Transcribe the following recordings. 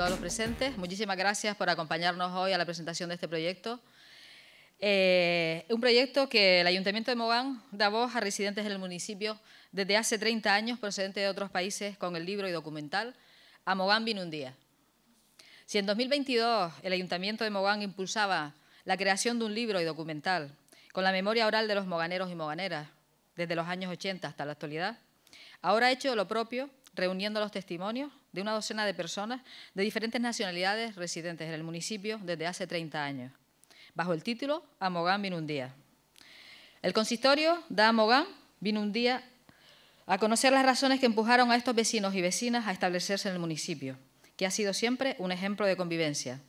todos los presentes. Muchísimas gracias por acompañarnos hoy a la presentación de este proyecto. Eh, un proyecto que el Ayuntamiento de Mogán da voz a residentes del municipio desde hace 30 años procedentes de otros países con el libro y documental A Mogán vino un día. Si en 2022 el Ayuntamiento de Mogán impulsaba la creación de un libro y documental con la memoria oral de los moganeros y moganeras desde los años 80 hasta la actualidad, ahora ha hecho lo propio reuniendo los testimonios de una docena de personas de diferentes nacionalidades residentes en el municipio desde hace 30 años, bajo el título Amogán vino un día. El consistorio da Amogán vino un día a conocer las razones que empujaron a estos vecinos y vecinas a establecerse en el municipio, que ha sido siempre un ejemplo de convivencia.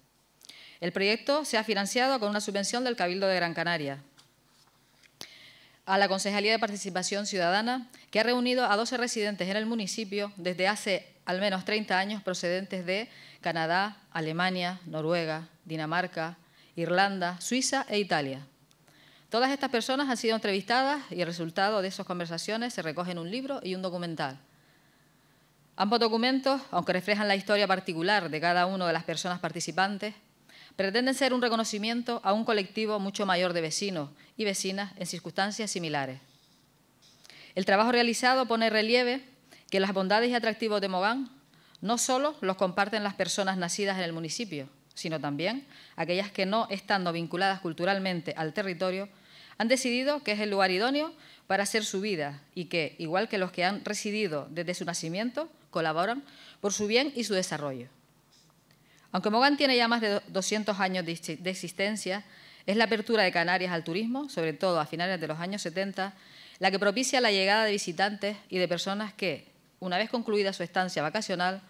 El proyecto se ha financiado con una subvención del Cabildo de Gran Canaria, a la Concejalía de Participación Ciudadana, que ha reunido a 12 residentes en el municipio desde hace al menos 30 años procedentes de Canadá, Alemania, Noruega, Dinamarca, Irlanda, Suiza e Italia. Todas estas personas han sido entrevistadas y el resultado de esas conversaciones se recoge en un libro y un documental. Ambos documentos, aunque reflejan la historia particular de cada una de las personas participantes, pretenden ser un reconocimiento a un colectivo mucho mayor de vecinos y vecinas en circunstancias similares. El trabajo realizado pone relieve que las bondades y atractivos de Mogán no solo los comparten las personas nacidas en el municipio, sino también aquellas que no estando vinculadas culturalmente al territorio, han decidido que es el lugar idóneo para hacer su vida y que, igual que los que han residido desde su nacimiento, colaboran por su bien y su desarrollo. Aunque Mogán tiene ya más de 200 años de existencia, es la apertura de Canarias al turismo, sobre todo a finales de los años 70, la que propicia la llegada de visitantes y de personas que, una vez concluida su estancia vacacional,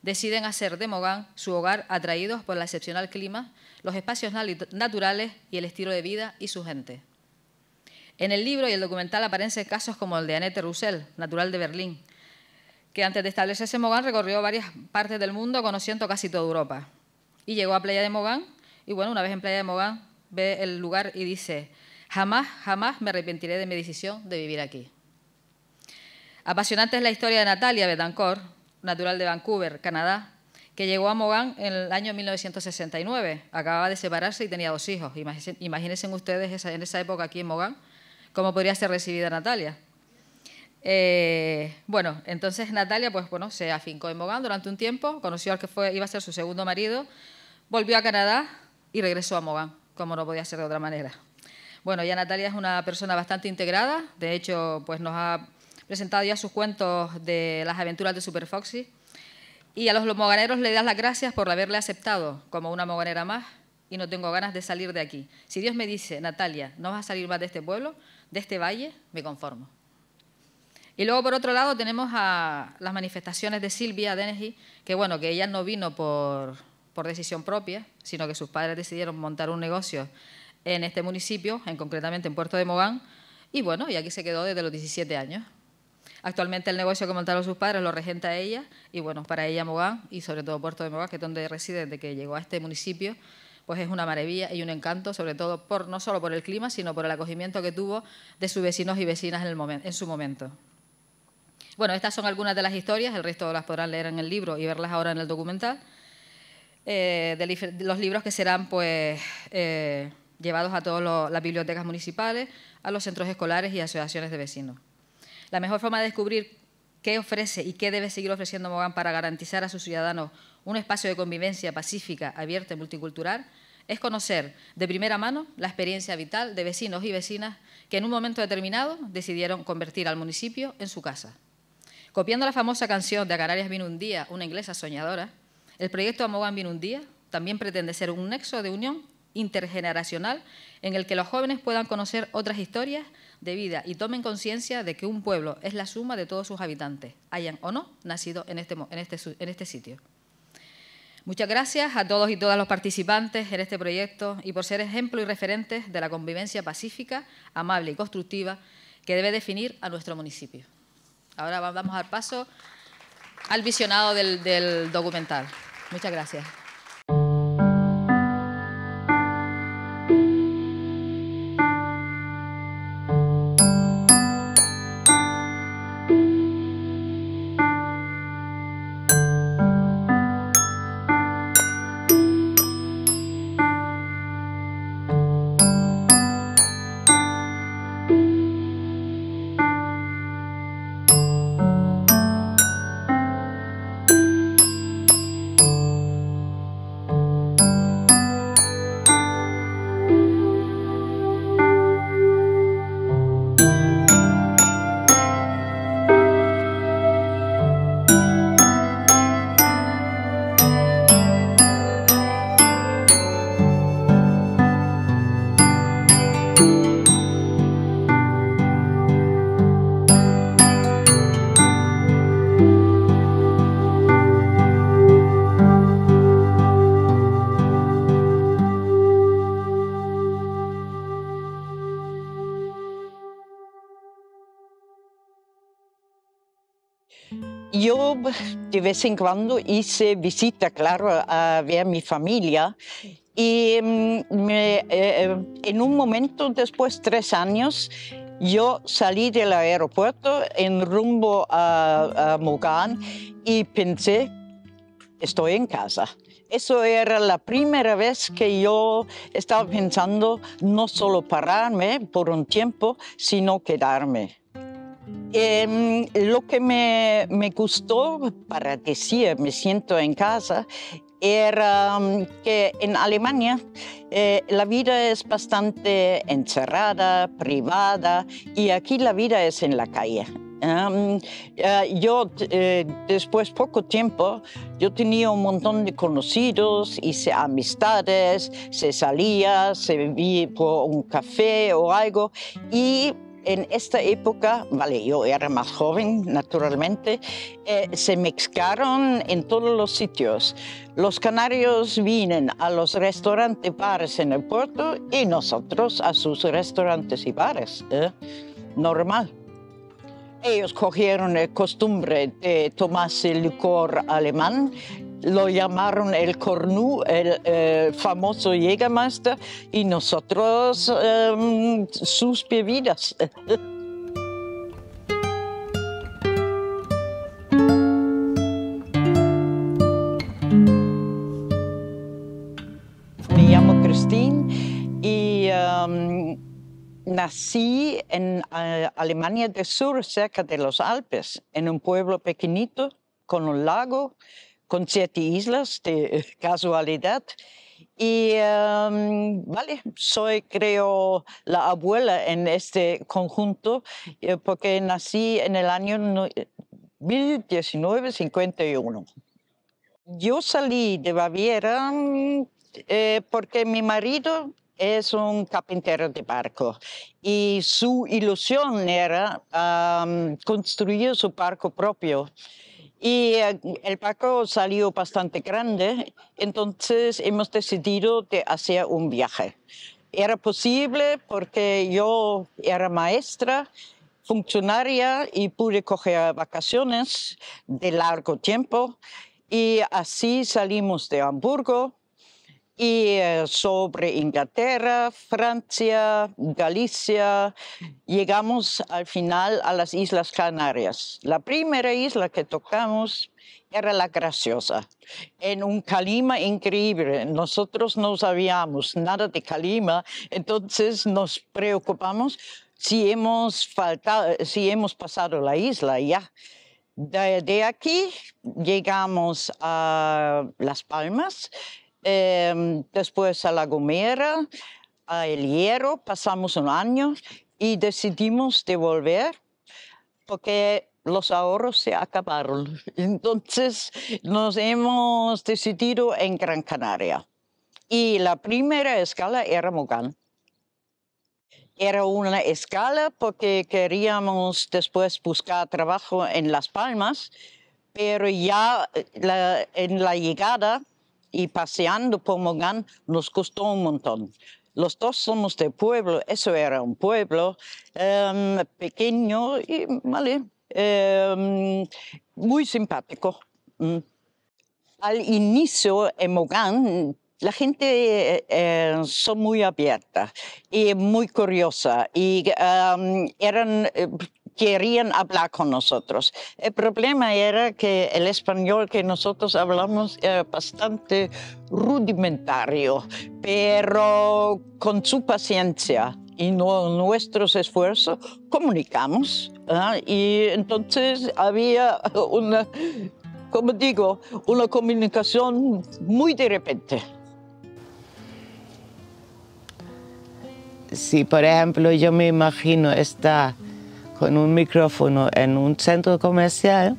deciden hacer de Mogán su hogar atraídos por el excepcional clima, los espacios naturales y el estilo de vida y su gente. En el libro y el documental aparecen casos como el de Annette Roussel, natural de Berlín, que antes de establecerse en Mogán recorrió varias partes del mundo conociendo casi toda Europa. Y llegó a Playa de Mogán y bueno, una vez en Playa de Mogán ve el lugar y dice, jamás, jamás me arrepentiré de mi decisión de vivir aquí. Apasionante es la historia de Natalia Betancourt, natural de Vancouver, Canadá, que llegó a Mogán en el año 1969. Acababa de separarse y tenía dos hijos. Imagínense ustedes en esa época aquí en Mogán cómo podría ser recibida Natalia. Eh, bueno, entonces Natalia pues, bueno, se afincó en Mogán durante un tiempo, conoció al que fue, iba a ser su segundo marido, volvió a Canadá y regresó a Mogán, como no podía ser de otra manera. Bueno, ya Natalia es una persona bastante integrada, de hecho, pues nos ha presentado ya sus cuentos de las aventuras de Super Foxy. Y a los moganeros le das las gracias por haberle aceptado como una moganera más y no tengo ganas de salir de aquí. Si Dios me dice, Natalia, no vas a salir más de este pueblo, de este valle, me conformo. Y luego, por otro lado, tenemos a las manifestaciones de Silvia Denegi, que bueno, que ella no vino por, por decisión propia, sino que sus padres decidieron montar un negocio en este municipio, en, concretamente en Puerto de Mogán, y bueno, y aquí se quedó desde los 17 años. Actualmente el negocio que montaron sus padres lo regenta ella y bueno, para ella Mogán y sobre todo Puerto de Mogán, que es donde reside desde que llegó a este municipio, pues es una maravilla y un encanto, sobre todo por no solo por el clima, sino por el acogimiento que tuvo de sus vecinos y vecinas en, su momento. Bueno, estas son algunas de las historias, el resto las podrán leer en el libro y verlas ahora en el documental. Eh, de los libros que serán pues eh, llevados a todas las bibliotecas municipales, a los centros escolares y asociaciones de vecinos. La mejor forma de descubrir qué ofrece y qué debe seguir ofreciendo Mogán para garantizar a sus ciudadanos un espacio de convivencia pacífica, abierta y multicultural es conocer de primera mano la experiencia vital de vecinos y vecinas que en un momento determinado decidieron convertir al municipio en su casa. Copiando la famosa canción de A Canarias vino un día, una inglesa soñadora, el proyecto Amogán vino un día también pretende ser un nexo de unión intergeneracional en el que los jóvenes puedan conocer otras historias de vida y tomen conciencia de que un pueblo es la suma de todos sus habitantes, hayan o no nacido en este, este en este, sitio. Muchas gracias a todos y todas los participantes en este proyecto y por ser ejemplo y referentes de la convivencia pacífica, amable y constructiva que debe definir a nuestro municipio. Ahora vamos al paso al visionado del documental. Muchas gracias. Pues, de vez en cuando hice visita, claro, a ver a mi familia. Y mm, eh, en un momento, después tres años, yo salí del aeropuerto en rumbo a, a Mogán y pensé, estoy en casa. Eso era la primera vez que yo estaba pensando no solo pararme por un tiempo, sino quedarme. Em, lo que me, gustó, para decir, eh, me siento en casa, era mm, que en Alemania eh, la vida es bastante encerrada, privada, y aquí la vida es en la calle. Em, eh, yo después poco tiempo, yo tenía un montón de conocidos, hice amistades, se salía, se bebía por un café o algo, y en esta época, vale, yo era más joven, naturalmente, eh, se mezclaron en todos los sitios. Los canarios vienen a los restaurantes, bares en el puerto y nosotros a sus restaurantes y bares. ¿eh? Normal. Ellos cogieron la costumbre de el licor alemán lo llamaron el Cornu, el eh, famoso Jägermeister, y nosotros em, sus bebidas. Me llamo Christine y em, nací en eh, Alemania del Sur, cerca de los Alpes, en un pueblo pequeñito con un lago con siete islas de casualidad. Y em, vale, soy creo la abuela en este conjunto eh, porque nací en el año 1951. Yo salí de Baviera mm, eh, porque mi marido es un carpintero de barco y su ilusión era construir su barco propio. Y eh, el paco salió bastante grande, entonces hemos decidido de hacer un viaje. Era posible porque yo era maestra, funcionaria y pude coger vacaciones de largo tiempo. Y así salimos de Hamburgo y eh, sobre Inglaterra, Francia, Galicia, mm. llegamos al final a las Islas Canarias. La primera isla que tocamos era La Graciosa, en un calima increíble. Nosotros no sabíamos nada de calima, entonces nos preocupamos si hemos, faltado, si hemos pasado la isla ya. De, de aquí llegamos a Las Palmas Em, después a La Gomera, a El Hierro, pasamos un año y decidimos volver porque los ahorros se acabaron. Entonces nos hemos decidido en Gran Canaria. Y la primera escala era Mogán. Era una escala porque queríamos después buscar trabajo en Las Palmas, pero ya eh, en la llegada y paseando por Mogán nos costó un montón. Los dos somos de pueblo, eso era un pueblo em, pequeño y vale, em, muy simpático. Mm. Al inicio en Mogán la gente eh, son muy abierta y muy curiosa y em, eran eh, querían hablar con nosotros. El problema era que el español que nosotros hablamos era bastante rudimentario, pero con su paciencia y nuestros esfuerzos comunicamos. ¿ah? Y entonces había una, como digo, una comunicación muy de repente. Si, sí, por ejemplo, yo me imagino esta con un micrófono en un centro comercial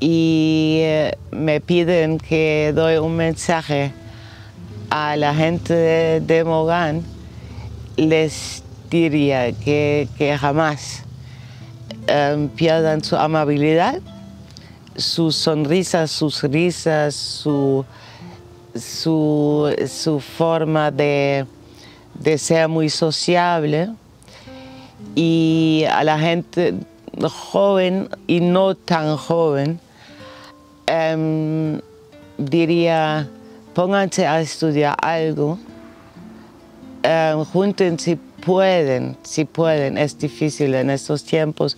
y eh, me piden que doy un mensaje a la gente de, Mogán, les diría que, jamás em, pierdan su amabilidad, sus sonrisas, sus risas, su, forma de, de ser muy sociable y a la gente joven y no tan joven, em, diría, pónganse a estudiar algo, em, junten si pueden, si pueden, es difícil en estos tiempos,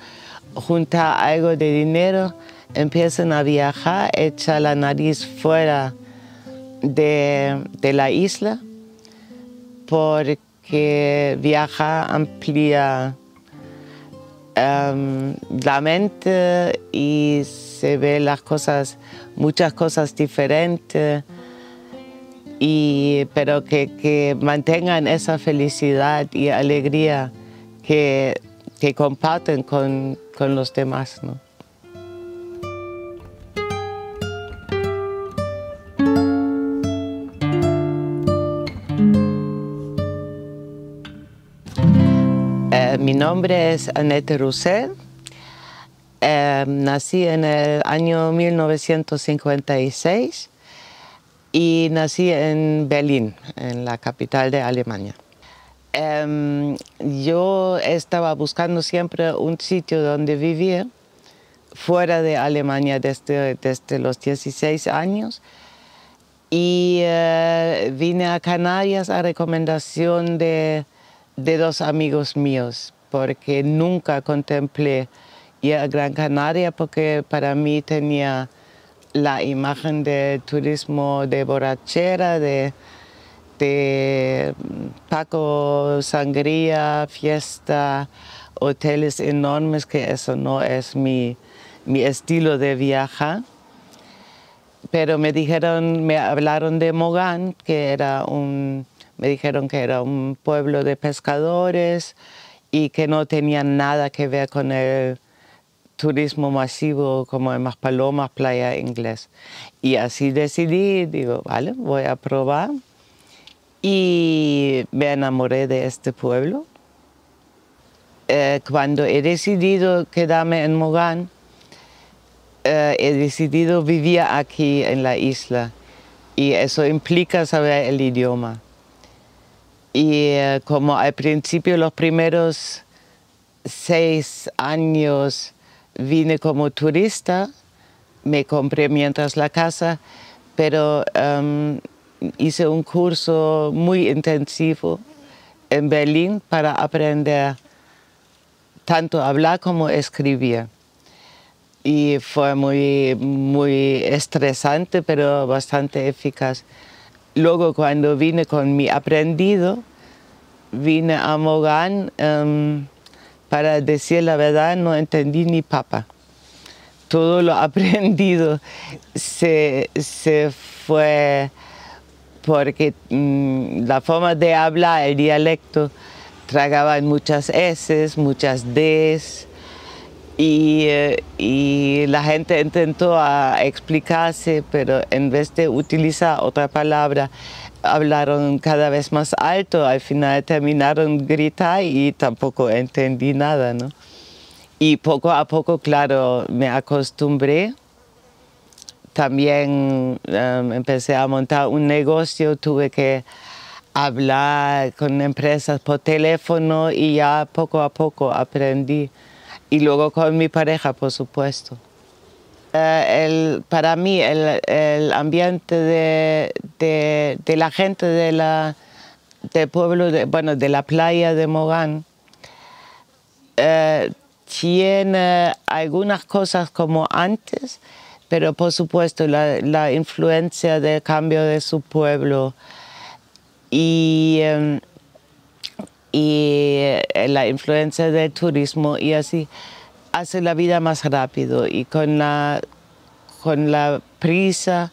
juntar algo de dinero, empiecen a viajar, echa la nariz fuera de, de la isla, porque viajar amplía Em, la mente y se ve las cosas, muchas cosas diferentes, y, pero que, mantengan esa felicidad y alegría que, comparten con, con los demás. ¿no? Mi nombre es Annette Rousset. Em, nací en el año 1956 y nací en Berlín, en la capital de Alemania. Em, yo estaba buscando siempre un sitio donde vivir fuera de Alemania desde, los 16 años y eh, vine a Canarias a recomendación de dos amigos míos, porque nunca contemplé ir a Gran Canaria porque para mí tenía la imagen de turismo de borrachera, de, de mm, Paco Sangría, fiesta, hoteles enormes, que eso no es mi, estilo de viajar. Pero me dijeron, me hablaron de Mogán, que era me dijeron que era un pueblo de pescadores, y que no tenía nada que ver con el turismo masivo como en Palomas, Playa Inglés. Y así decidí, digo, vale, voy a probar. Y me enamoré de este pueblo. Eh, cuando he decidido quedarme en Mogán, eh, he decidido vivir aquí en la isla. Y eso implica saber el idioma. Y eh, como al principio, los primeros seis años vine como turista, me compré mientras la casa, pero em, hice un curso muy intensivo en Berlín para aprender tanto hablar como escribir. Y fue muy, muy estresante, pero bastante eficaz. Luego cuando vine con mi aprendido, vine a Mogán em, para decir la verdad, no entendí ni papa. Todo lo aprendido se, se fue porque mm, la forma de hablar, el dialecto, tragaban muchas S, muchas Ds, eh, y, la gente intentó ah, explicarse, pero en vez de utilizar otra palabra, hablaron cada vez más alto, al final terminaron gritar y tampoco entendí nada. Y poco a poco, claro, me acostumbré también em, empecé a montar un negocio, tuve que hablar con empresas por teléfono y ya poco a poco aprendí y luego con mi pareja, por supuesto. Eh, para mí el, ambiente de, la gente de la, del pueblo, bueno, de la playa de Mogán, eh, tiene algunas cosas como antes, pero por supuesto la, influencia del cambio de su pueblo y... Em, y eh, la influencia del turismo y así hace la vida más rápido y con la, prisa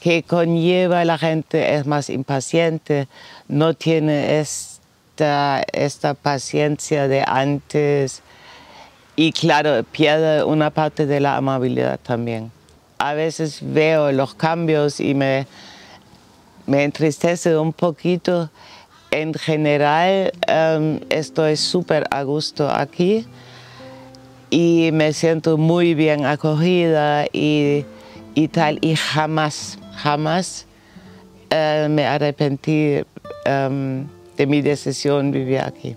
que conlleva la gente es más impaciente, no tiene esta, paciencia de antes y claro, pierde una parte de la amabilidad también. A veces veo los cambios y me, me entristece un poquito en general em, estoy súper a gusto aquí y me siento muy bien acogida y, y tal. Y jamás, jamás eh, me arrepentí em, de mi decisión de vivir aquí.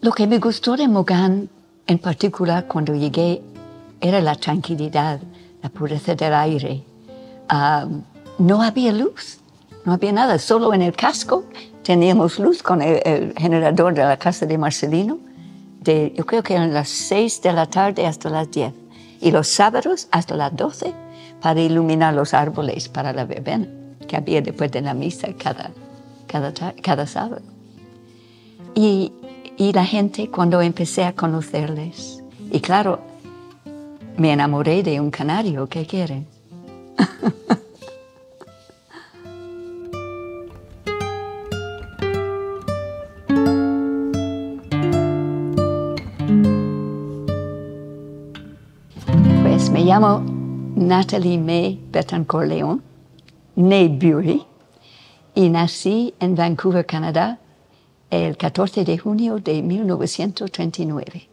Lo que me gustó de Mogán, en particular cuando llegué, era la tranquilidad, la pureza del aire. Ah, no había luz no había nada, solo en el casco teníamos luz con el, generador de la casa de Marcelino. De, yo creo que eran las 6 de la tarde hasta las 10 y los sábados hasta las 12 para iluminar los árboles para la verbena que había después de la misa cada, cada, sábado. Y, y la gente, cuando empecé a conocerles, y claro, me enamoré de un canario, ¿qué quieren? llamo Natalie May Betancourt leon née Bury, y nací en Vancouver, Canadá, el 14 de junio de 1939.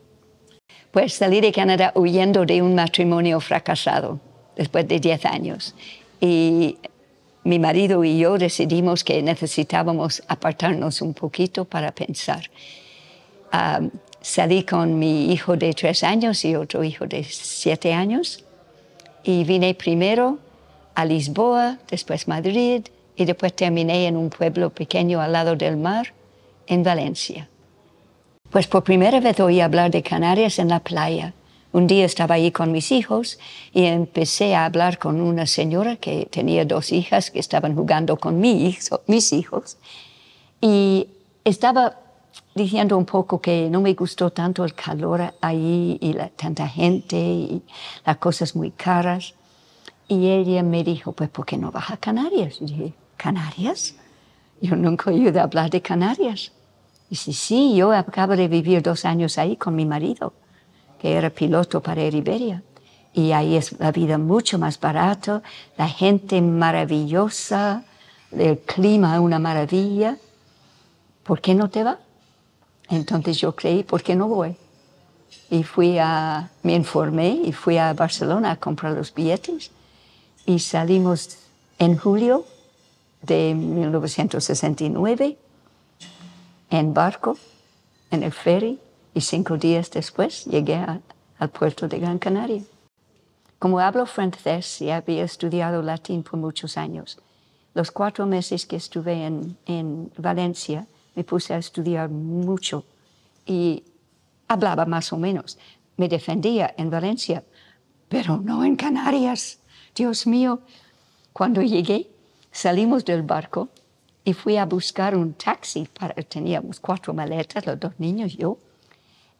Pues salí de Canadá huyendo de un matrimonio fracasado después de 10 años. Y mi marido y yo decidimos que necesitábamos apartarnos un poquito para pensar. Ah, salí con mi hijo de tres años y otro hijo de siete años y vine primero a Lisboa, después Madrid y después terminé en un pueblo pequeño al lado del mar, en Valencia. Pues por primera vez oí hablar de Canarias en la playa. Un día estaba ahí con mis hijos y empecé a hablar con una señora que tenía dos hijas que estaban jugando con mi mis hijos. Y estaba diciendo un poco que no me gustó tanto el calor ahí y la, tanta gente y las cosas muy caras. Y ella me dijo, pues, ¿por qué no vas a Canarias? Y dije, ¿Canarias? Yo nunca he oído hablar de Canarias. Y sí, sí, yo acabo de vivir dos años ahí con mi marido, que era piloto para Iberia. Y ahí es la vida mucho más barata, la gente maravillosa, el clima una maravilla. ¿Por qué no te va? Entonces yo creí, ¿por qué no voy? Y fui a, me informé y fui a Barcelona a comprar los billetes y salimos en julio de 1969 en barco, en el ferry, y cinco días después llegué al puerto de Gran Canaria. Como hablo francés y había estudiado latín por muchos años, los cuatro meses que estuve en, en Valencia me puse a estudiar mucho y hablaba más o menos. Me defendía en Valencia, pero no en Canarias. Dios mío, cuando llegué, salimos del barco y fui a buscar un taxi. Para, teníamos cuatro maletas, los dos niños, yo.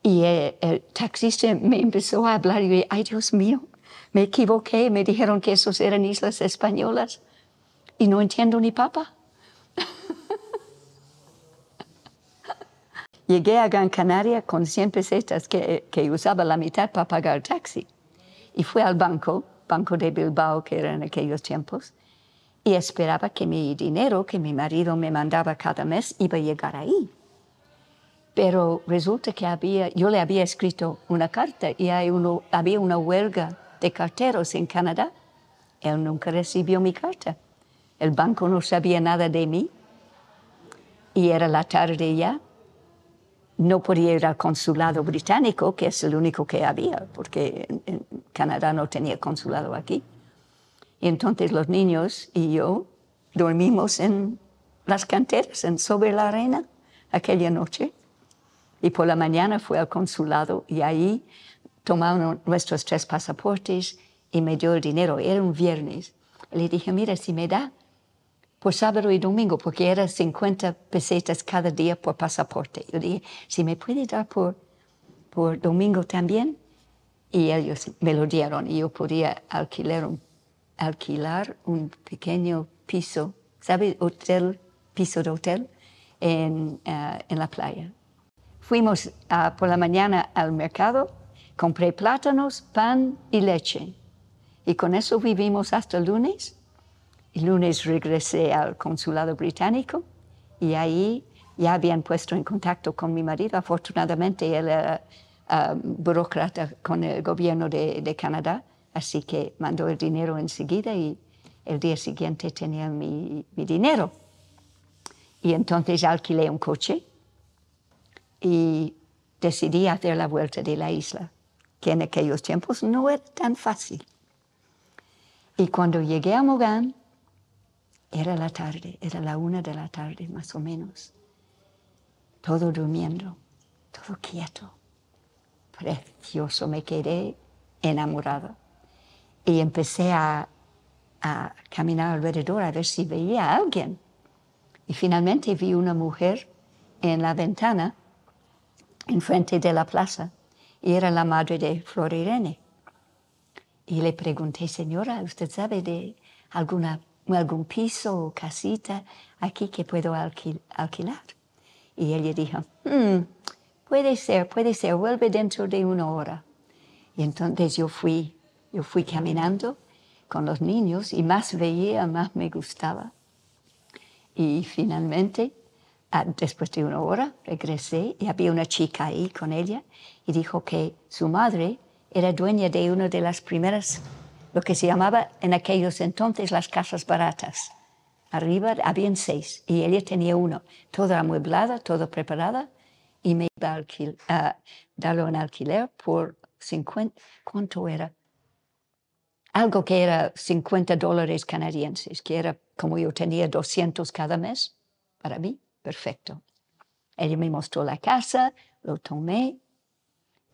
Y eh, el, taxista me empezó a hablar y ay Dios mío, me equivoqué, me dijeron que esos eran islas españolas y no entiendo ni papa. Llegué a Gran Canaria con 100 pesetas que, que usaba la mitad para pagar taxi. Y fui al banco, Banco de Bilbao, que era en aquellos tiempos, y esperaba que mi dinero que mi marido me mandaba cada mes iba a llegar ahí. Pero resulta que había, yo le había escrito una carta y hay uno, había una huelga de carteros en Canadá. Él nunca recibió mi carta. El banco no sabía nada de mí. Y era la tarde ya no podía ir al consulado británico, que es el único que había, porque Canadá no tenía consulado aquí. Y entonces los niños y yo dormimos en las canteras, en sobre la arena, aquella noche. Y por la mañana fue al consulado y ahí tomaron nuestros tres pasaportes y me dio el dinero. Era un viernes. Le dije, mira, si me da por pues sábado y domingo, porque era 50 pesetas cada día por pasaporte. Yo dije, si me puede dar por, por domingo también. Y ellos me lo dieron y yo podía alquilar un, alquilar un pequeño piso, ¿sabe? Hotel, piso de hotel en, eh, en la playa. Fuimos ah, por la mañana al mercado, compré plátanos, pan y leche. Y con eso vivimos hasta el lunes el lunes regresé al consulado británico y ahí ya habían puesto en contacto con mi marido. Afortunadamente, él era um, burócrata con el gobierno de, Canadá, así que mandó el dinero enseguida y el día siguiente tenía mi, mi dinero. Y entonces alquilé un coche y decidí hacer la vuelta de la isla, que en aquellos tiempos no era tan fácil. Y cuando llegué a Mogán, era la tarde, era la una de la tarde más o menos. Todo durmiendo, todo quieto. Precioso, me quedé enamorada. Y empecé a, a caminar alrededor a ver si veía a alguien. Y finalmente vi una mujer en la ventana, enfrente de la plaza, y era la madre de Irene. Y le pregunté, señora, ¿usted sabe de alguna algún piso o casita aquí que puedo alquilar. Y ella dijo, hmm, puede ser, puede ser, vuelve dentro de una hora. Y entonces yo fui, yo fui caminando con los niños y más veía, más me gustaba. Y finalmente, ah, después de una hora, regresé y había una chica ahí con ella y dijo que su madre era dueña de una de las primeras lo que se llamaba en aquellos entonces las casas baratas. Arriba habían seis y ella tenía uno, toda amueblada, todo preparada, y me iba a, a darlo en alquiler por 50, ¿cuánto era? Algo que era 50 dólares canadienses, que era como yo tenía 200 cada mes, para mí, perfecto. Ella me mostró la casa, lo tomé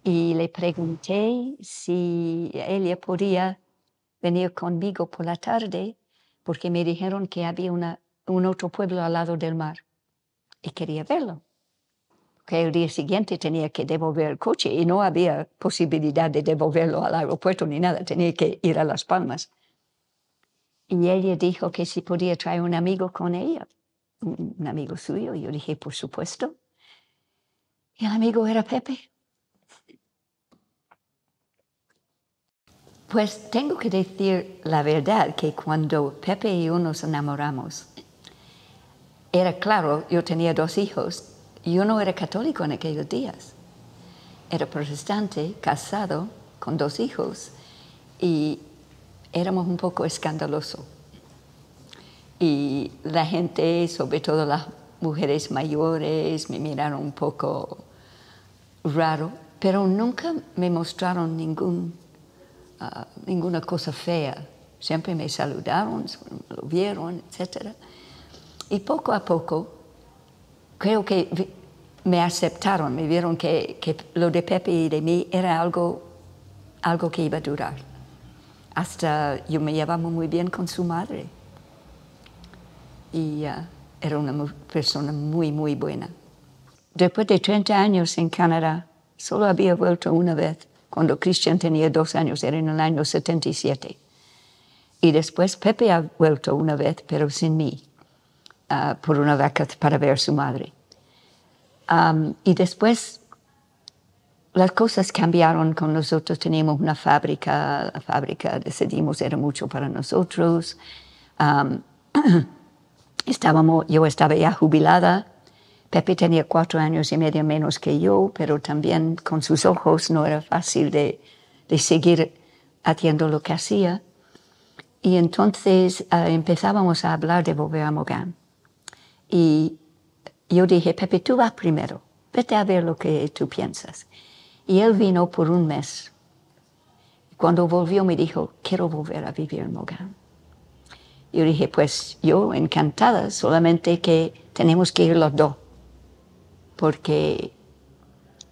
y le pregunté si ella podía venía conmigo por la tarde porque me dijeron que había un otro pueblo al lado del mar y quería verlo. Que el día siguiente tenía que devolver el coche y no había posibilidad de devolverlo al aeropuerto ni nada, tenía que ir a Las Palmas. Y ella dijo que si podía traer un amigo con ella, un amigo suyo, yo dije, por supuesto. Y el amigo era Pepe. Pues tengo que decir la verdad que cuando Pepe y yo nos enamoramos, era claro, yo tenía dos hijos, yo no era católico en aquellos días. Era protestante, casado, con dos hijos, y éramos un poco escandaloso. Y la gente, sobre todo las mujeres mayores, me miraron un poco raro, pero nunca me mostraron ningún ninguna cosa fea. Siempre me saludaron, lo vieron, etc. Y poco a poco, creo que me aceptaron, me vieron que, lo de Pepe y de mí era algo, algo que iba a durar. Hasta yo me llevaba muy bien con su madre. Y ah, era una persona muy, muy buena. Después de 30 años en Canadá, solo había vuelto una vez cuando Christian tenía dos años, era en el año 77. Y después Pepe ha vuelto una vez, pero sin mí, ah, por una vaca para ver a su madre. y después las cosas cambiaron con nosotros. Teníamos una fábrica, la fábrica decidimos era mucho para nosotros. estábamos, yo estaba ya jubilada Pepe tenía cuatro años y medio menos que yo, pero también con sus ojos no era fácil de, seguir haciendo lo que hacía. Y entonces eh, empezábamos a hablar de volver a Mogán. Y yo dije, Pepe, tú vas primero, vete a ver lo que tú piensas. Y él vino por un mes. Cuando volvió me dijo, quiero volver a vivir en Mogán. Yo dije, pues yo encantada, solamente que tenemos que ir los dos porque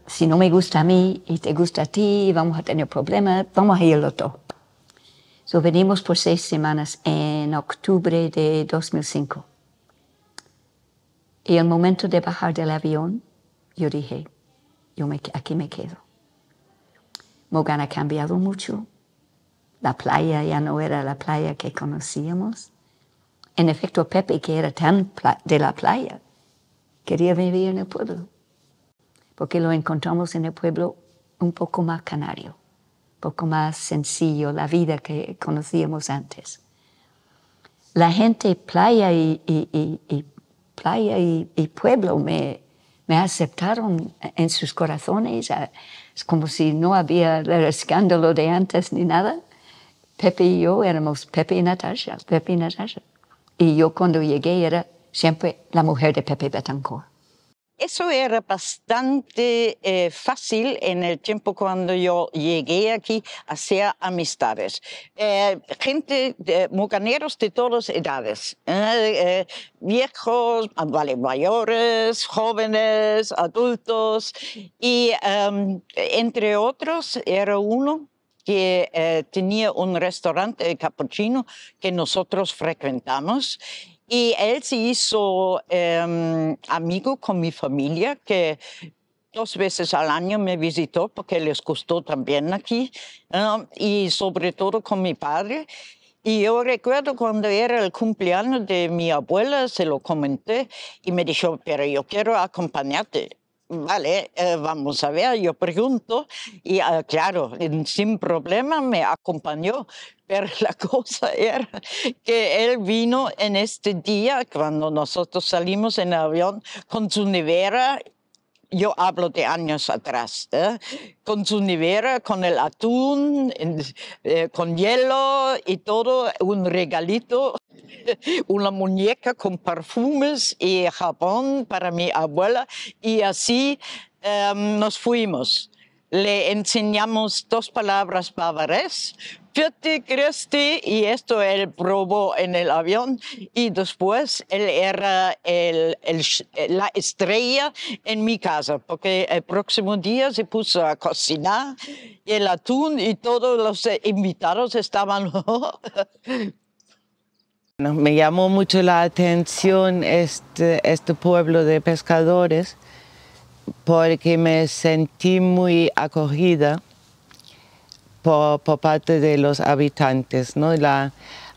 si no me gusta a mí y te gusta a ti, vamos a tener problemas, vamos a irlo todo. So, venimos por seis semanas en octubre de 2005. Y el momento de bajar del avión, yo dije, yo me, aquí me quedo. Mogán ha cambiado mucho. La playa ya no era la playa que conocíamos. En efecto, Pepe, que era tan de la playa, quería vivir en el pueblo, porque lo encontramos en el pueblo un poco más canario, un poco más sencillo, la vida que conocíamos antes. La gente playa y, playa y, pueblo me, aceptaron en sus corazones, es como si no había escándalo de antes ni nada. Pepe y yo éramos Pepe y Natasha, Pepe y Natasha. Y yo cuando llegué era siempre la mujer de Pepe Betancourt. Eso era bastante eh, fácil en el tiempo cuando yo llegué aquí, hacer amistades. Eh, gente, de, mucaneros de todas edades, eh, viejos, mayores, jóvenes, adultos, y em, entre otros era uno que tenía un restaurante capuchino que nosotros frecuentamos y él se hizo em, amigo con mi familia, que dos veces al año me visitó porque les gustó también aquí, um, y sobre todo con mi padre. Y yo recuerdo cuando era el cumpleaños de mi abuela, se lo comenté y me dijo, pero yo quiero acompañarte. Vale, eh, vamos a ver, yo pregunto y ah, claro, sin problema me acompañó, pero la cosa era que él vino en este día cuando nosotros salimos en avión con su nevera yo hablo de años atrás, ¿eh? con su nevera, con el atún, eh, con hielo y todo, un regalito, una muñeca con perfumes y jabón para mi abuela y así em, nos fuimos le enseñamos dos palabras bávaras, Piotti Christi, y esto él probó en el avión, y después él era eh, la estrella en mi casa, porque el próximo día se puso a cocinar, y el atún, y todos los eh, invitados estaban... Me llamó mucho la atención este, este pueblo de pescadores, porque me sentí muy acogida por, parte de los habitantes. ¿no?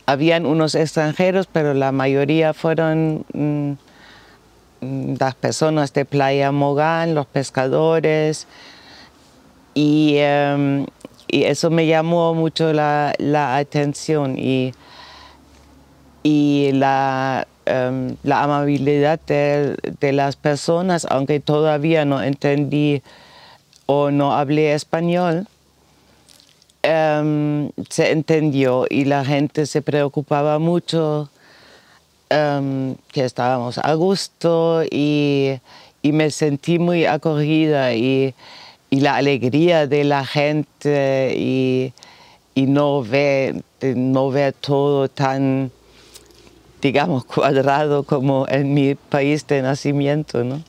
habían unos extranjeros, pero la mayoría fueron mm, mm, las personas de Playa Mogán, los pescadores, em, y, eso me llamó mucho la, la atención y, y la, Em, la amabilidad de, las personas, aunque todavía no entendí o no hablé español, em, se entendió y la gente se preocupaba mucho em, que estábamos a gusto y, me sentí muy acogida y, la alegría de la gente y, no, no ver todo tan digamos, cuadrado como en mi país de nacimiento, ¿no?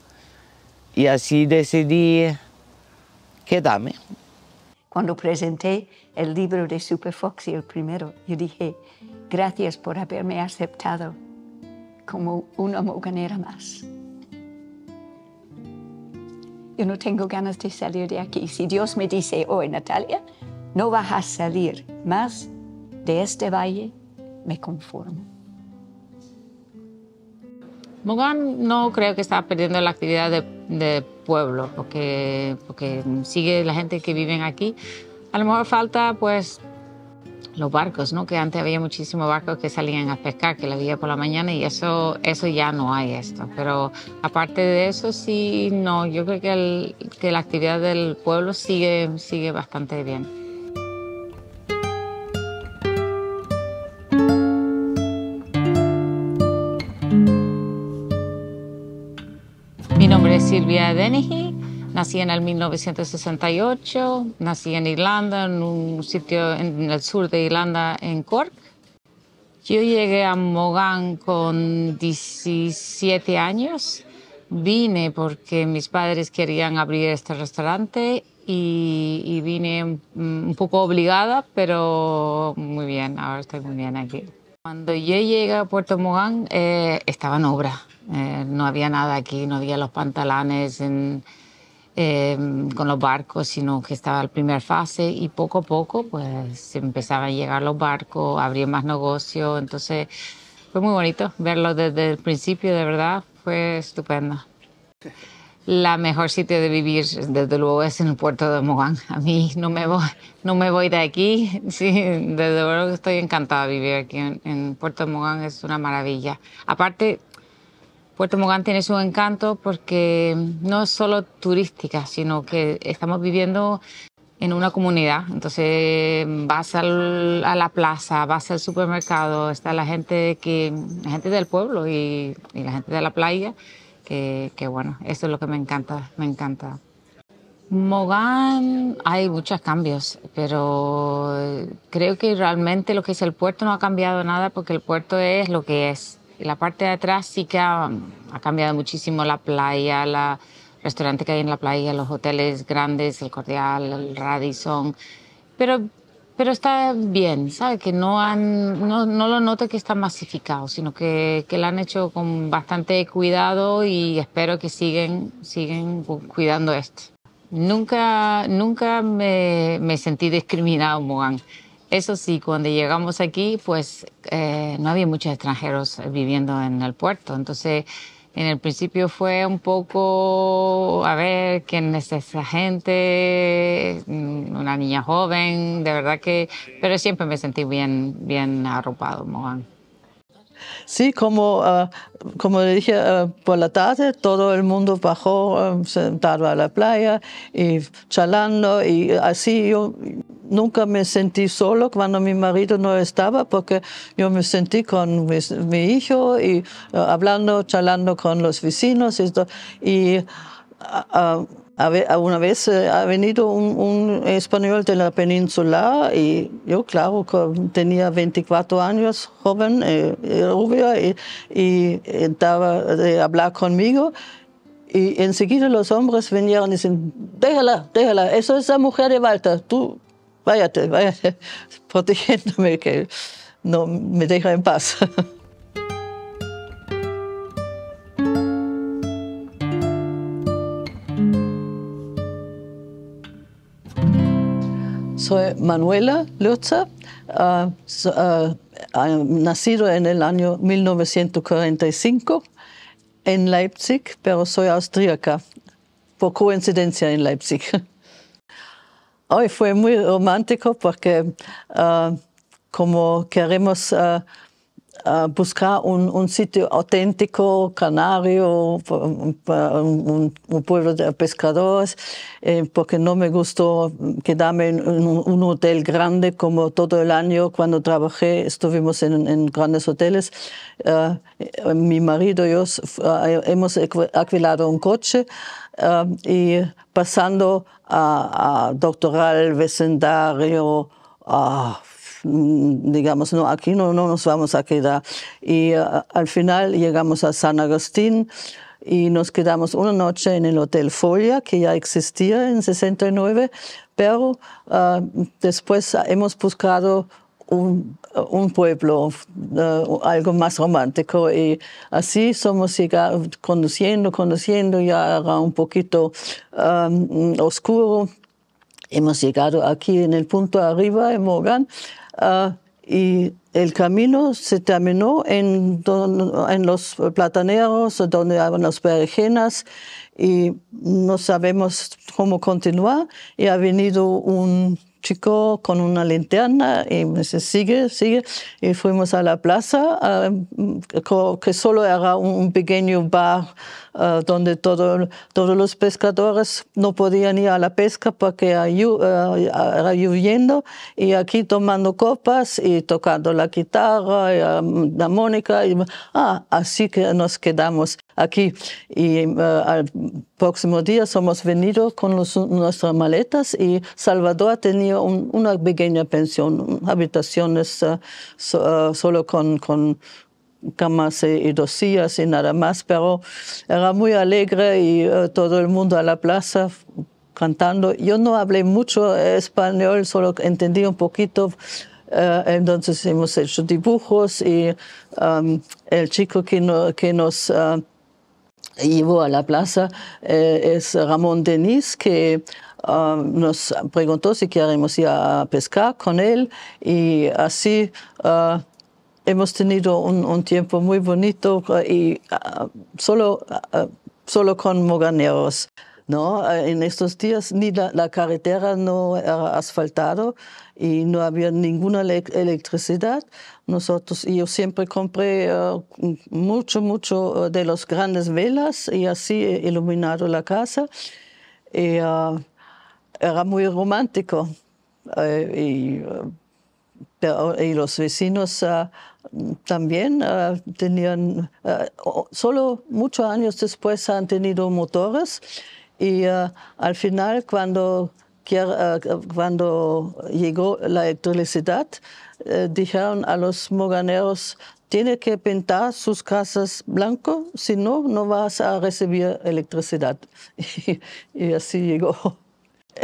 Y así decidí quedarme. Cuando presenté el libro de Super Foxy, el primero, yo dije, gracias por haberme aceptado como una moganera más. Yo no tengo ganas de salir de aquí. Si Dios me dice, hoy Natalia, no vas a salir más de este valle, me conformo. Mogán no creo que está perdiendo la actividad de, pueblo, porque, sigue la gente que vive aquí. A lo mejor falta, pues, los barcos, ¿no? Que antes había muchísimos barcos que salían a pescar, que la veía por la mañana y eso, eso ya no hay esto. Pero aparte de eso, sí, no, yo creo que, que la actividad del pueblo sigue, sigue bastante bien. Silvia mm. Denehy, Nací en el 1968, nací en Irlanda, en un sitio en el sur de Irlanda, en Cork. Yo llegué a Mogán con 17 años. Vine porque mis padres querían abrir este restaurante y vine mm, un poco obligada, pero muy bien, ahora estoy muy bien aquí. Cuando yo llegué a Puerto Mogán eh, estaba en obra, eh, no había nada aquí, no había los pantalones em, con los barcos, sino que estaba la primera fase y poco a poco pues empezaban a llegar los barcos, habría más negocios, entonces fue muy bonito verlo desde el principio, de verdad, fue estupendo. la mejor sitio de vivir, desde luego, es en el puerto de Mogán. A mí no me voy, no me voy de aquí. Sí, desde luego estoy encantada de vivir aquí en, Puerto de Mogán, es una maravilla. Aparte, Puerto Mogán tiene su encanto porque no es solo turística, sino que estamos viviendo en una comunidad. Entonces vas a la plaza, vas al supermercado, está la gente, que, gente del pueblo y la gente de la playa que, bueno, eso es lo que me encanta, me encanta. Mogán hay muchos cambios, pero eh, creo que realmente lo que es el puerto no ha cambiado nada porque el puerto es lo que es. la parte de atrás sí que ha, cambiado muchísimo la playa, el restaurante que hay en la playa, los hoteles grandes, el Cordial, el Radisson, pero pero está bien, ¿sabe? Que no, han, no, no lo noto que está masificado, sino que, que lo han hecho con bastante cuidado y espero que siguen, siguen cuidando esto. Nunca, nunca me, me sentí discriminado, Mogán. Eso sí, cuando llegamos aquí, pues eh, no había muchos extranjeros viviendo en el puerto, entonces en el principio fue un poco, a ver, quién es esa gente, mm, una niña joven, de verdad que, pero siempre me sentí bien, bien arropado, Mohan. Sí, como, ah, dije, ah, por la tarde todo el mundo bajó ah, sentado a la playa y charlando y así yo nunca me sentí solo cuando mi marido no estaba porque yo me sentí con mi, hijo y hablando, charlando con los vecinos y una vez eh, ha venido un, español de la península y yo, claro, tenía 24 años, joven, eh, rubia, y, estaba de hablar conmigo. Y enseguida los hombres venían y dicen, déjala, déjala, eso es la mujer de Walter, tú váyate, váyate, protegiéndome que no me deja en paz. Soy Manuela Lutza, ah, ah, ah, nacido en el año 1945 en Leipzig, pero soy austríaca, por coincidencia en Leipzig. Hoy fue muy romántico porque como queremos eh, buscar un, sitio auténtico, canario, un, pueblo de pescadores, eh, porque no me gustó quedarme en un, hotel grande como todo el año cuando trabajé, estuvimos en, grandes hoteles. Eh, mi marido y yo hemos alquilado un coche y pasando a, a doctoral, vecindario, a ah, Mm, digamos, no, aquí no, no nos vamos a quedar. Y eh, al final llegamos a San Agustín y nos quedamos una noche en el Hotel Folia, que ya existía en 69, pero eh, después hemos buscado un, pueblo, eh, algo más romántico y así somos llegado, conduciendo, conduciendo, ya era un poquito oscuro. Hemos llegado aquí en el punto arriba, en Morgan, Ah, y el camino se terminó en, los plataneros, donde habían las berenjenas, y no sabemos cómo continuar. Y ha venido un chico con una linterna y me dice, sigue, sigue. Y fuimos a la plaza, ah, mm, que solo era un pequeño bar Ah, donde todo, todos los pescadores no podían ir a la pesca porque ah, era lloviendo y aquí tomando copas y tocando la guitarra, ah, la mónica, y, ah, así que nos quedamos aquí. Y al próximo día somos venidos con nuestras maletas y Salvador tenía una pequeña pensión, habitaciones solo con, con camas y sillas y nada más, pero era muy alegre y eh, todo el mundo a la plaza cantando. Yo no hablé mucho español, solo entendí un poquito. Eh, entonces hemos hecho dibujos y um, el chico que, que nos eh, llevó a la plaza es Ramón Denis, que um, nos preguntó si queríamos ir a pescar con él y así... Uh, hemos tenido un, tiempo muy bonito eh, y ah, solo, ah, ah, solo con moganeros. ¿no? Eh, en estos días ni la, carretera no era asfaltado y no había ninguna electricidad. Nosotros, yo siempre compré eh, mucho, mucho de las grandes velas y así iluminado la casa. era muy romántico. y, los vecinos también ah, tenían, ah, solo muchos años después han tenido motores y ah, al final cuando, cuando llegó la electricidad, eh, dijeron a los moganeros, tiene que pintar sus casas blanco, si no, no vas a recibir electricidad. y así llegó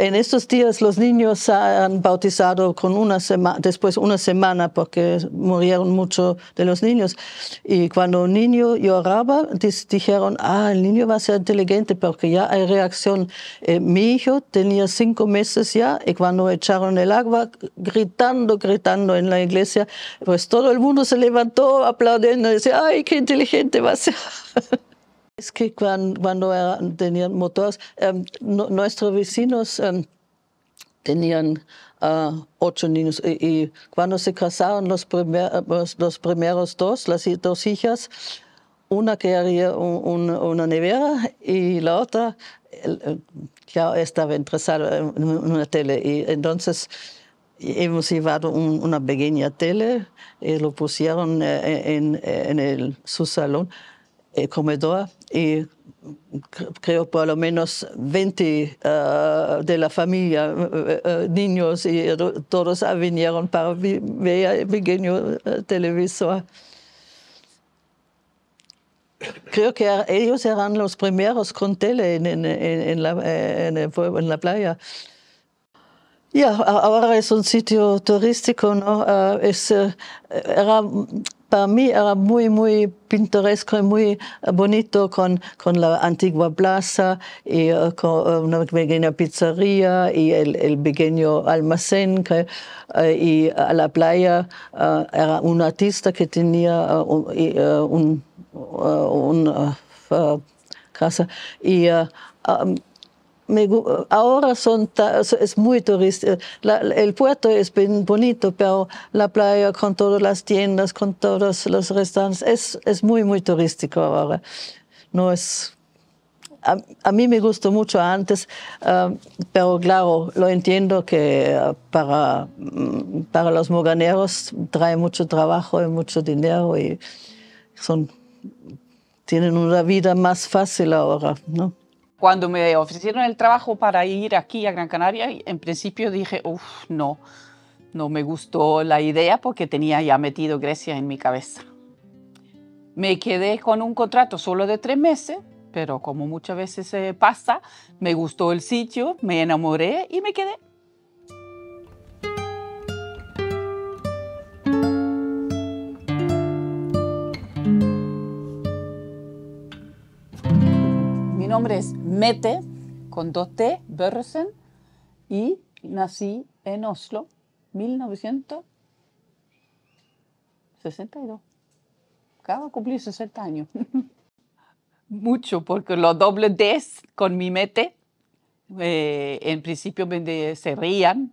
en estos días los niños se han bautizado con una semana después una semana porque murieron muchos de los niños. Y cuando un niño lloraba, dijeron, ah, el niño va a ser inteligente porque ya hay reacción. Eh, mi hijo tenía cinco meses ya y cuando echaron el agua, gritando, gritando en la iglesia, pues todo el mundo se levantó aplaudiendo y decía, ay, qué inteligente va a ser. Es que cuando, ah, tenían motores, em, nuestros vecinos em, tenían ah, ocho niños y, cuando se casaron los, los, primeros dos, las dos hijas, una quería una nevera y la otra ya estaba interesada en una tele. Y entonces hemos llevado una pequeña tele y eh, lo pusieron eh, en, su salón. Eh, comedor y creo por lo menos 20 ah, de la familia, eh, eh, niños y todos vinieron para ver el pequeño televisor. Creo que ellos eran los primeros con tele en, en, en, la, en la, playa. Ya, ahora es un sitio turístico, ¿no? Ah, es, era para mí era muy, muy pintoresco y muy bonito con, con la antigua plaza y eh, con eh, una pequeña pizzería y el, pequeño almacén eh, y a la playa era un artista que tenía un, casa y ahora es muy turístico. el puerto es bien bonito, pero la playa con todas las tiendas, con todos los restaurantes, es, muy, muy turístico ahora. No es a, mí me gustó mucho antes, um, pero claro, lo entiendo que uh, para, mm, para los moganeros trae mucho trabajo y mucho dinero y son, tienen una vida más fácil ahora, ¿no? Cuando me ofrecieron el trabajo para ir aquí a Gran Canaria, en principio dije, uff, no, no me gustó la idea porque tenía ya metido Grecia en mi cabeza. Me quedé con un contrato solo de tres meses, pero como muchas veces eh, pasa, me gustó el sitio, me enamoré y me quedé. nombre es Mete, con dos T, Berresen, y nací en Oslo, 1962. Acabo de cumplir 60 años. Mucho, porque los doble d con mi Mete, eh, en principio me se rían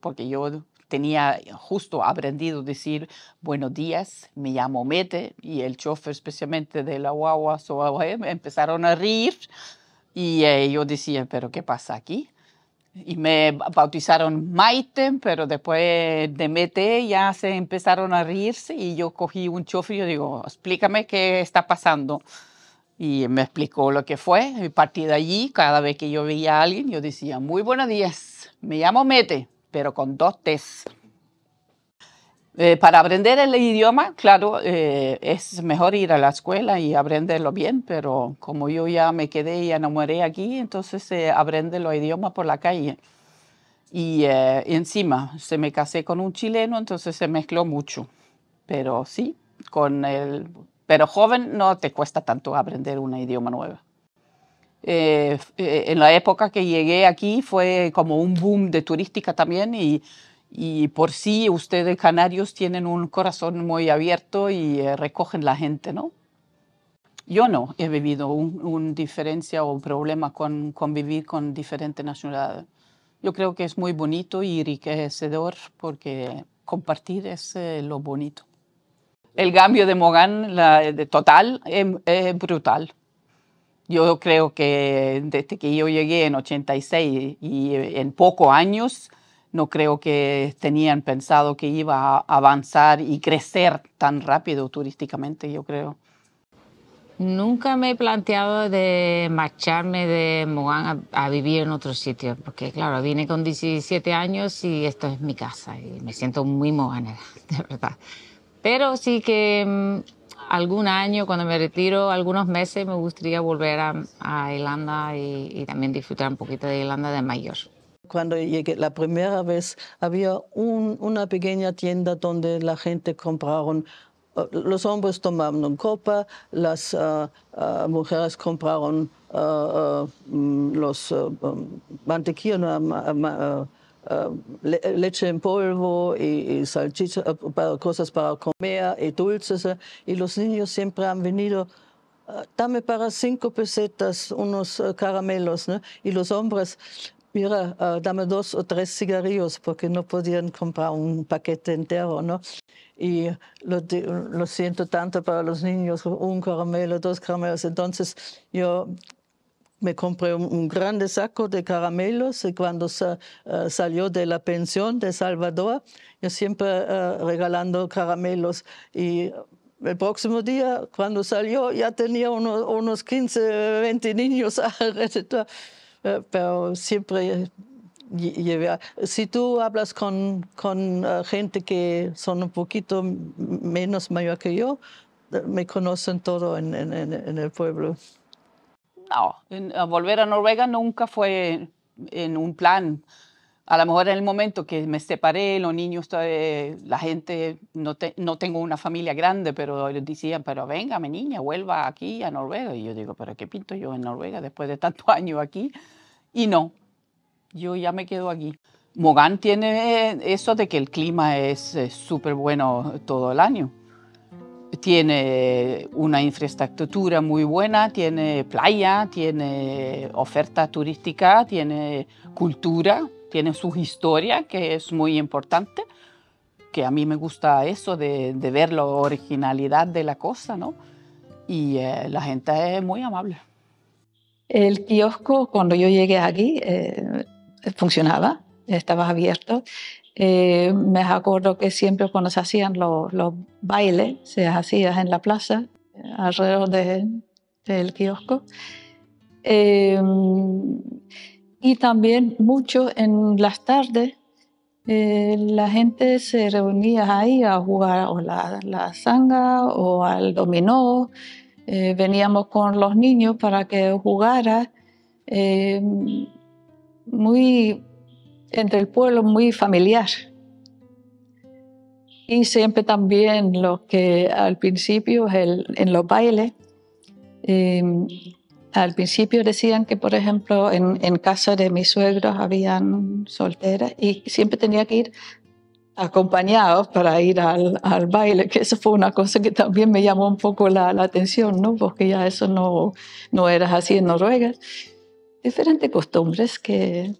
porque yo tenía justo aprendido decir buenos días, me llamo Mete y el chofer especialmente de la guagua em, empezaron a reír y yo decía, pero ¿qué pasa aquí? Y me bautizaron Maite, pero después de Mete ya se empezaron a reírse y yo cogí un chofer y yo digo, explícame qué está pasando. Y me explicó lo que fue. Y partí de allí, cada vez que yo veía a alguien, yo decía, muy buenos días, me llamo Mete pero con dos T's. Eh, para aprender el idioma, claro, eh, es mejor ir a la escuela y aprenderlo bien, pero como yo ya me quedé y enamoré aquí, entonces se eh, aprende los idiomas por la calle. Y encima, se me casé con un chileno, entonces se mezcló mucho. Pero sí, con el, pero joven no te cuesta tanto aprender un idioma nuevo. Eh, eh, en la época que llegué aquí fue como un boom de turística también y, por sí ustedes canarios tienen un corazón muy abierto y eh, recogen la gente, ¿no? Yo no he vivido una un diferencia o un problema con vivir con diferentes nacionalidades. Yo creo que es muy bonito y enriquecedor porque compartir es lo bonito. El cambio de Mogán, de total, em, es brutal yo creo que desde que yo llegué en 86 y eh, en pocos años, no creo que tenían pensado que iba a avanzar y crecer tan rápido turísticamente, yo creo. Nunca me he planteado de marcharme de Mogán a, vivir en otro sitio, porque claro, vine con 17 años y esto es mi casa y me siento muy moganera, de verdad. Pero sí que mm, algún año, cuando me retiro, algunos meses, me gustaría volver a, Irlanda y, también disfrutar un poquito de Irlanda de mayor. Cuando llegué la primera vez, había una pequeña tienda donde la gente compraron uh, los hombres tomaron copa, las uh, uh, mujeres compraron mm, los um, mantequillos... Ah, leche en polvo y, ah, para, cosas para comer y dulces. Ah, y los niños siempre han venido, dame para cinco pesetas unos caramelos. ¿no? Y los hombres, mira, dame dos o tres cigarrillos porque no podían comprar un paquete entero. ¿no? Y lo, lo siento tanto para los niños, un caramelo, dos caramelos. Entonces yo me compré un, gran grande saco de caramelos y cuando eh, salió de la pensión de Salvador, yo siempre eh, regalando caramelos. Y el próximo día, cuando salió, ya tenía unos, 15, 20 niños alrededor, eh, pero siempre llevé. Si tú hablas con, con gente que son un poquito menos mayor que yo, me conocen todo en, en el pueblo. No, volver a Noruega nunca fue en, un plan. A lo mejor en el momento que me separé, los niños, eh, la gente, no, tengo una familia grande, pero ellos decían, pero venga, mi niña, vuelva aquí a Noruega. Y yo digo, pero ¿qué pinto yo en Noruega después de tanto año aquí? Y no, yo ya me quedo aquí. Mogán tiene eso de que el clima es súper bueno todo el año. Tiene una infraestructura muy buena, tiene playa, tiene oferta turística, tiene cultura, tiene su historia, que es muy importante, que a mí me gusta eso, de, ver la originalidad de la cosa, ¿no? Y eh, la gente es muy amable. El kiosco, cuando yo llegué aquí, eh, funcionaba, estaba abierto. Eh, me acuerdo que siempre cuando se hacían los, bailes, se hacían en la plaza, alrededor del kiosco. Em, y también mucho en las tardes eh, la gente se reunía ahí a jugar o la, la o al dominó. Eh, veníamos con los niños para que jugara. Eh, muy entre el pueblo muy familiar. Y siempre también lo que al principio en los bailes, em, al principio decían que, por ejemplo, en, casa de mis suegros habían solteras y siempre tenía que ir acompañados para ir al, baile, que eso fue una cosa que también me llamó un poco la, atención, ¿no? porque ya eso no, no era así en Noruega. Diferentes costumbres que,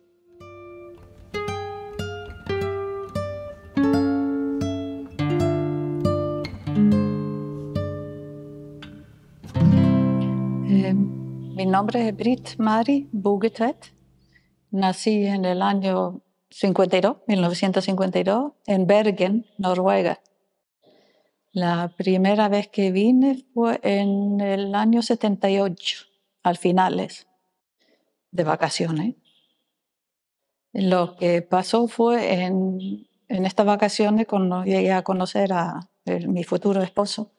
Mi nombre es Brit Mari Bugetet. Nací en el año 1952 en Bergen, Noruega. La primera vez que vine fue en el año 78, al finales, de vacaciones. Lo que pasó fue en, estas vacaciones cuando llegué a conocer a eh, mi futuro esposo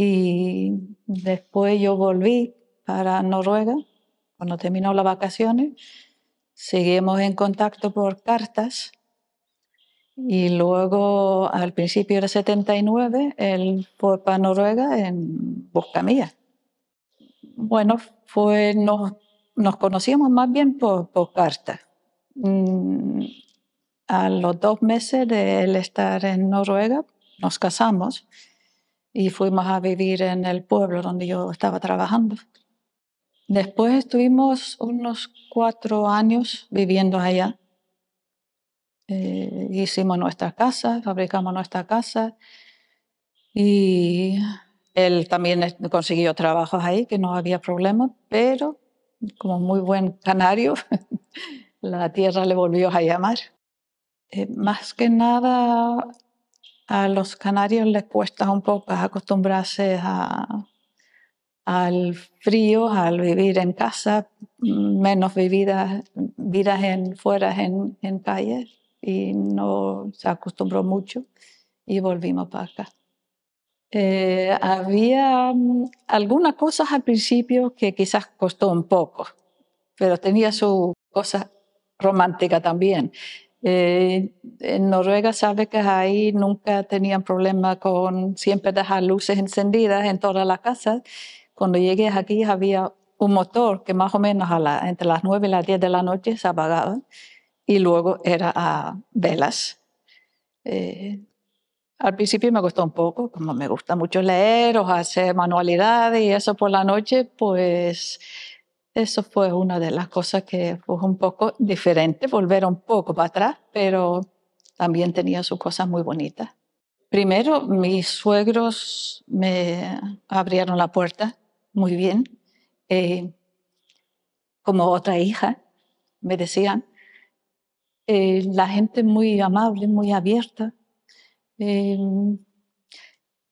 y después yo volví para Noruega, cuando terminó las vacaciones, seguimos en contacto por cartas. Y luego, al principio de 79, él fue para Noruega en busca mía. Bueno, fue, nos, conocíamos más bien por, cartas. Mm, a los dos meses de él estar en Noruega, nos casamos y fuimos a vivir en el pueblo donde yo estaba trabajando. Después estuvimos unos cuatro años viviendo allá. Eh, hicimos nuestra casa, fabricamos nuestra casa y él también consiguió trabajos ahí, que no había problema, pero como muy buen canario, la tierra le volvió a llamar. Eh, más que nada a los canarios les cuesta un poco acostumbrarse al frío, al vivir en casa, menos vividas, vidas en, fuera en, en calles y no se acostumbró mucho y volvimos para acá. Eh, había mm, algunas cosas al principio que quizás costó un poco, pero tenía su cosa romántica también. Eh, en Noruega sabe que ahí nunca tenían problema con siempre dejar luces encendidas en todas las casas. Cuando llegué aquí había un motor que más o menos a entre las 9 y las 10 de la noche se apagaba y luego era a velas. Eh, al principio me costó un poco, como me gusta mucho leer o hacer manualidades y eso por la noche, pues eso fue una de las cosas que fue un poco diferente, volver un poco para atrás, pero también tenía sus cosas muy bonitas. Primero, mis suegros me abrieron la puerta muy bien, eh, como otra hija, me decían. Eh, la gente muy amable, muy abierta. Eh,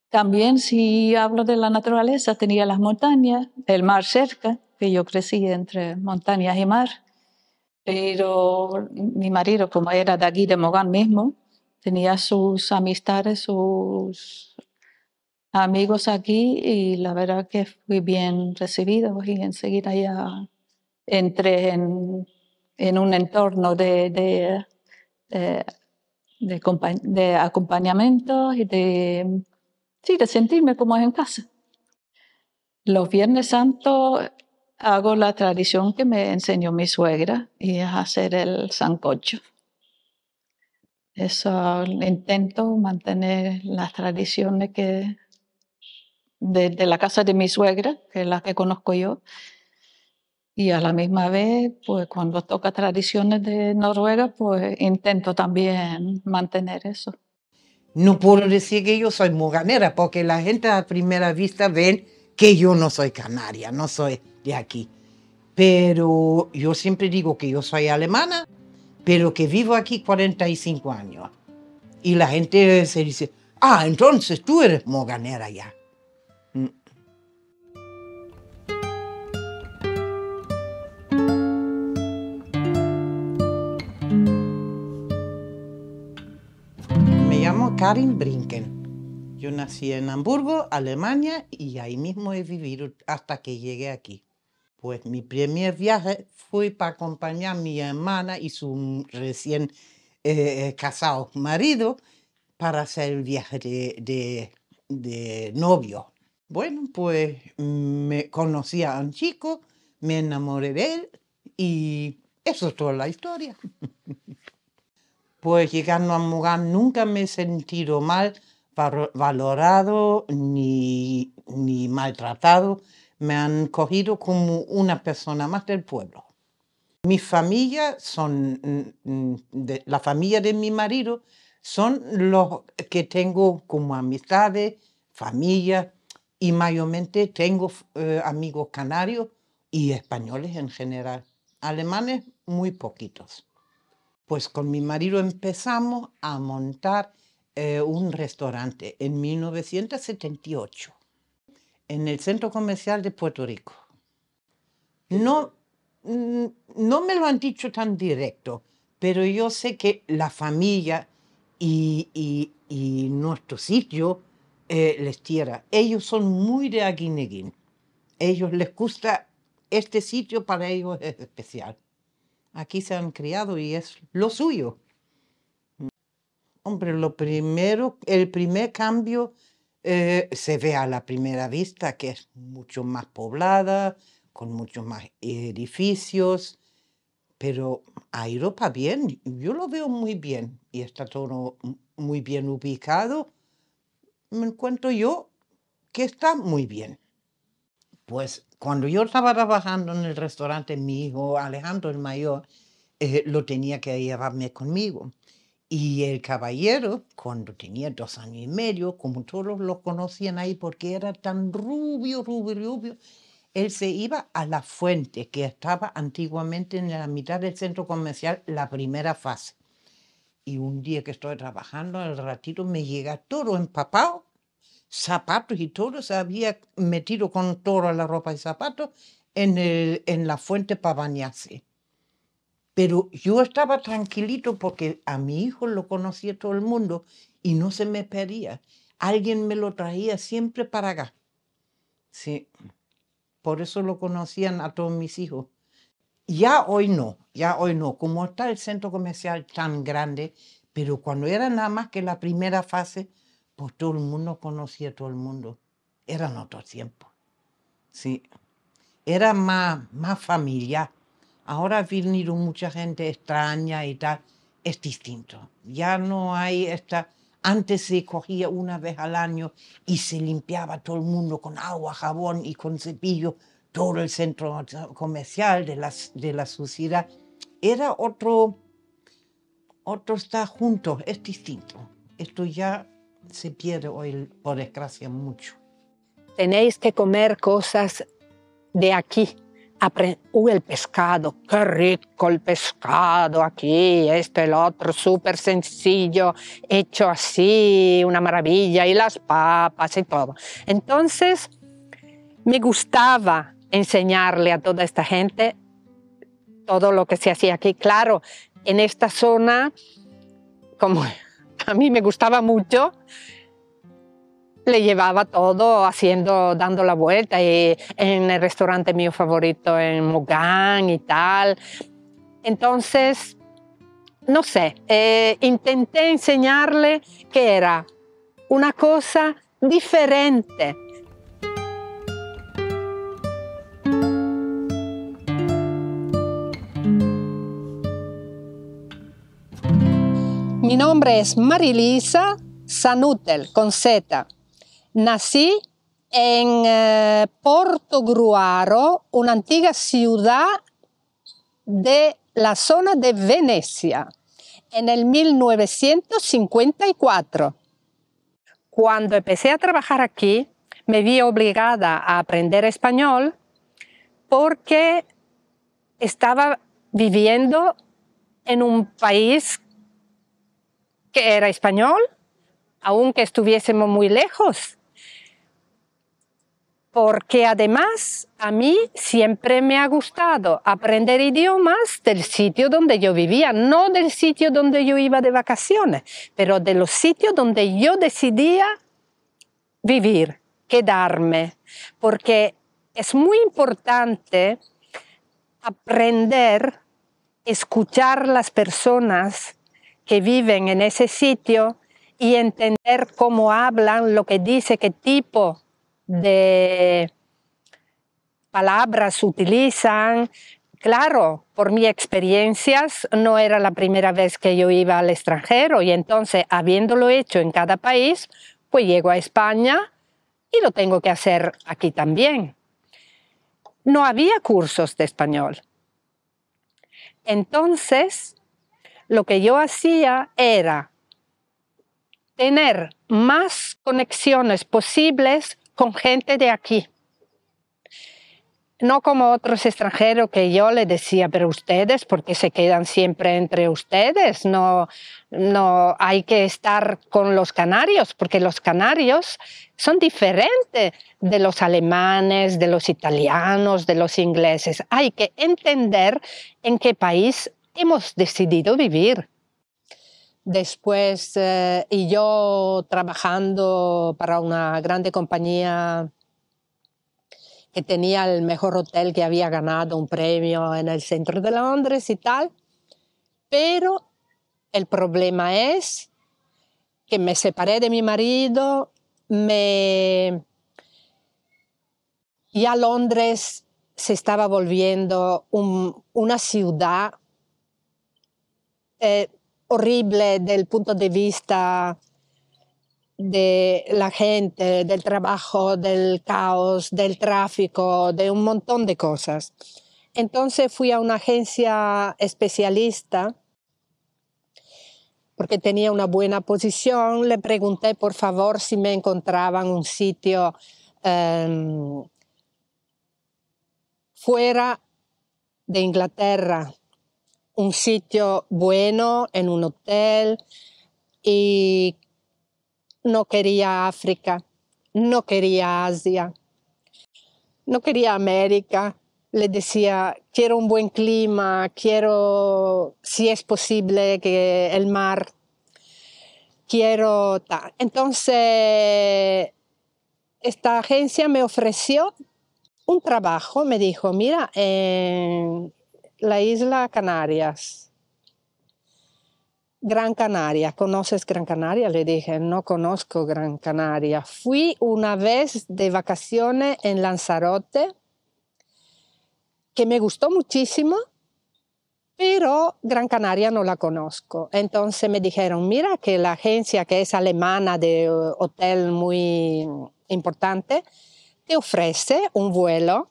también si hablo de la naturaleza, tenía las montañas, el mar cerca, que yo crecí entre montañas y mar. Pero mi marido, como era de aquí, de Mogán mismo, tenía sus amistades, sus amigos aquí y la verdad que fui bien recibido y enseguida ya entré en, en un entorno de, de, eh, acompañamiento y de, sí, de sentirme como en casa. Los Viernes Santos hago la tradición que me enseñó mi suegra y es hacer el sancocho. Eso intento mantener las tradiciones que de, la casa de mi suegra, que es la que conozco yo. Y a la misma vez, pues cuando toca tradiciones de Noruega, pues intento también mantener eso. No puedo decir que yo soy muganera, porque la gente a primera vista ve que yo no soy canaria, no soy aquí. Pero yo siempre digo que yo soy alemana, pero que vivo aquí 45 años. Y la gente se dice, ah, entonces tú eres moganera ya. Mm. Me llamo Karin Brinken. Yo nací en Hamburgo, Alemania, y ahí mismo he vivido hasta que llegué aquí. Pues mi primer viaje fue para acompañar a mi hermana y su recién eh, casado marido para hacer el viaje de, novio. Bueno, pues me conocí a un chico, me enamoré de él y eso es toda la historia. pues llegando a Mogán nunca me he sentido mal, valorado ni, ni maltratado me han cogido como una persona más del pueblo. Mi familia son, mm, mm, la familia de mi marido, son los que tengo como amistades, familia, y mayormente tengo eh, amigos canarios y españoles en general. Alemanes, muy poquitos. Pues con mi marido empezamos a montar eh, un restaurante en 1978 en el centro comercial de Puerto Rico. No, no me lo han dicho tan directo, pero yo sé que la familia y, y, nuestro sitio eh, les tierra. Ellos son muy de Aguineguín. Ellos les gusta este sitio, para ellos es especial. Aquí se han criado y es lo suyo. Hombre, lo primero, el primer cambio eh, se ve a la primera vista que es mucho más poblada, con muchos más edificios, pero a Europa bien, yo lo veo muy bien y está todo muy bien ubicado. Me encuentro yo que está muy bien. Pues cuando yo estaba trabajando en el restaurante, mi hijo Alejandro el mayor eh, lo tenía que llevarme conmigo. Y el caballero, cuando tenía dos años y medio, como todos lo conocían ahí porque era tan rubio, rubio, rubio, él se iba a la fuente que estaba antiguamente en la mitad del centro comercial, la primera fase. Y un día que estoy trabajando, al ratito me llega todo empapado, zapatos y todo, se había metido con toda la ropa y zapatos en, el, en la fuente para bañarse. Pero yo estaba tranquilito porque a mi hijo lo conocía todo el mundo y no se me pedía. Alguien me lo traía siempre para acá. Sí. Por eso lo conocían a todos mis hijos. Ya hoy no, ya hoy no. Como está el centro comercial tan grande, pero cuando era nada más que la primera fase, pues todo el mundo conocía a todo el mundo. Eran otros tiempos. Sí. Era más, más familiar. Ahora ha venido mucha gente extraña y tal. Es distinto. Ya no hay esta... Antes se cogía una vez al año y se limpiaba todo el mundo con agua, jabón y con cepillo todo el centro comercial de la, de la suciedad. Era otro, otro estar juntos, es distinto. Esto ya se pierde hoy, por desgracia, mucho. Tenéis que comer cosas de aquí, Uh, el pescado, qué rico el pescado aquí, esto, el otro, súper sencillo, hecho así, una maravilla, y las papas y todo. Entonces, me gustaba enseñarle a toda esta gente todo lo que se hacía aquí. Claro, en esta zona, como a mí me gustaba mucho, le llevaba todo haciendo, dando la vuelta y en el restaurante mío favorito en Mugán y tal. Entonces, no sé, eh, intenté enseñarle que era una cosa diferente. Mi nombre es Marilisa Sanutel, con Z. Nací en Portogruaro, eh, Porto Gruaro, una antigua ciudad de la zona de Venecia, en el 1954. Cuando empecé a trabajar aquí, me vi obligada a aprender español porque estaba viviendo en un país que era español, aunque estuviésemos muy lejos porque además a mí siempre me ha gustado aprender idiomas del sitio donde yo vivía, no del sitio donde yo iba de vacaciones, pero de los sitios donde yo decidía vivir, quedarme, porque es muy importante aprender, escuchar las personas que viven en ese sitio y entender cómo hablan, lo que dice, qué tipo Mm. de palabras utilizan. Claro, por mis experiencias no era la primera vez que yo iba al extranjero y entonces, habiéndolo hecho en cada país, pues llego a España y lo tengo que hacer aquí también. No había cursos de español. Entonces, lo que yo hacía era tener más conexiones posibles con gente de aquí. No como otros extranjeros que yo le decía, pero ustedes, porque se quedan siempre entre ustedes, no, no hay que estar con los canarios, porque los canarios son diferentes de los alemanes, de los italianos, de los ingleses. Hay que entender en qué país hemos decidido vivir. Después, eh, y yo trabajando para una grande compañía que tenía el mejor hotel que había ganado un premio en el centro de Londres y tal. Pero el problema es que me separé de mi marido, me... a Londres se estaba volviendo una ciudad eh, horrible del punto de vista de la gente, del trabajo, del caos, del tráfico, de un montón de cosas. Entonces fui a una agencia especialista porque tenía una buena posición. Le pregunté por favor si me encontraban un sitio em, fuera de Inglaterra un sitio bueno, en un hotel, y no quería África, no quería Asia, no quería América. Le decía, quiero un buen clima, quiero, si es posible, que el mar, quiero Entonces, esta agencia me ofreció un trabajo, me dijo, mira, en, la isla Canarias. Gran Canaria, ¿conoces Gran Canaria? Le dije, no conozco Gran Canaria. Fui una vez de vacaciones en Lanzarote, que me gustó muchísimo, pero Gran Canaria no la conozco. Entonces me dijeron, mira que la agencia que es alemana de eh, hotel muy importante te ofrece un vuelo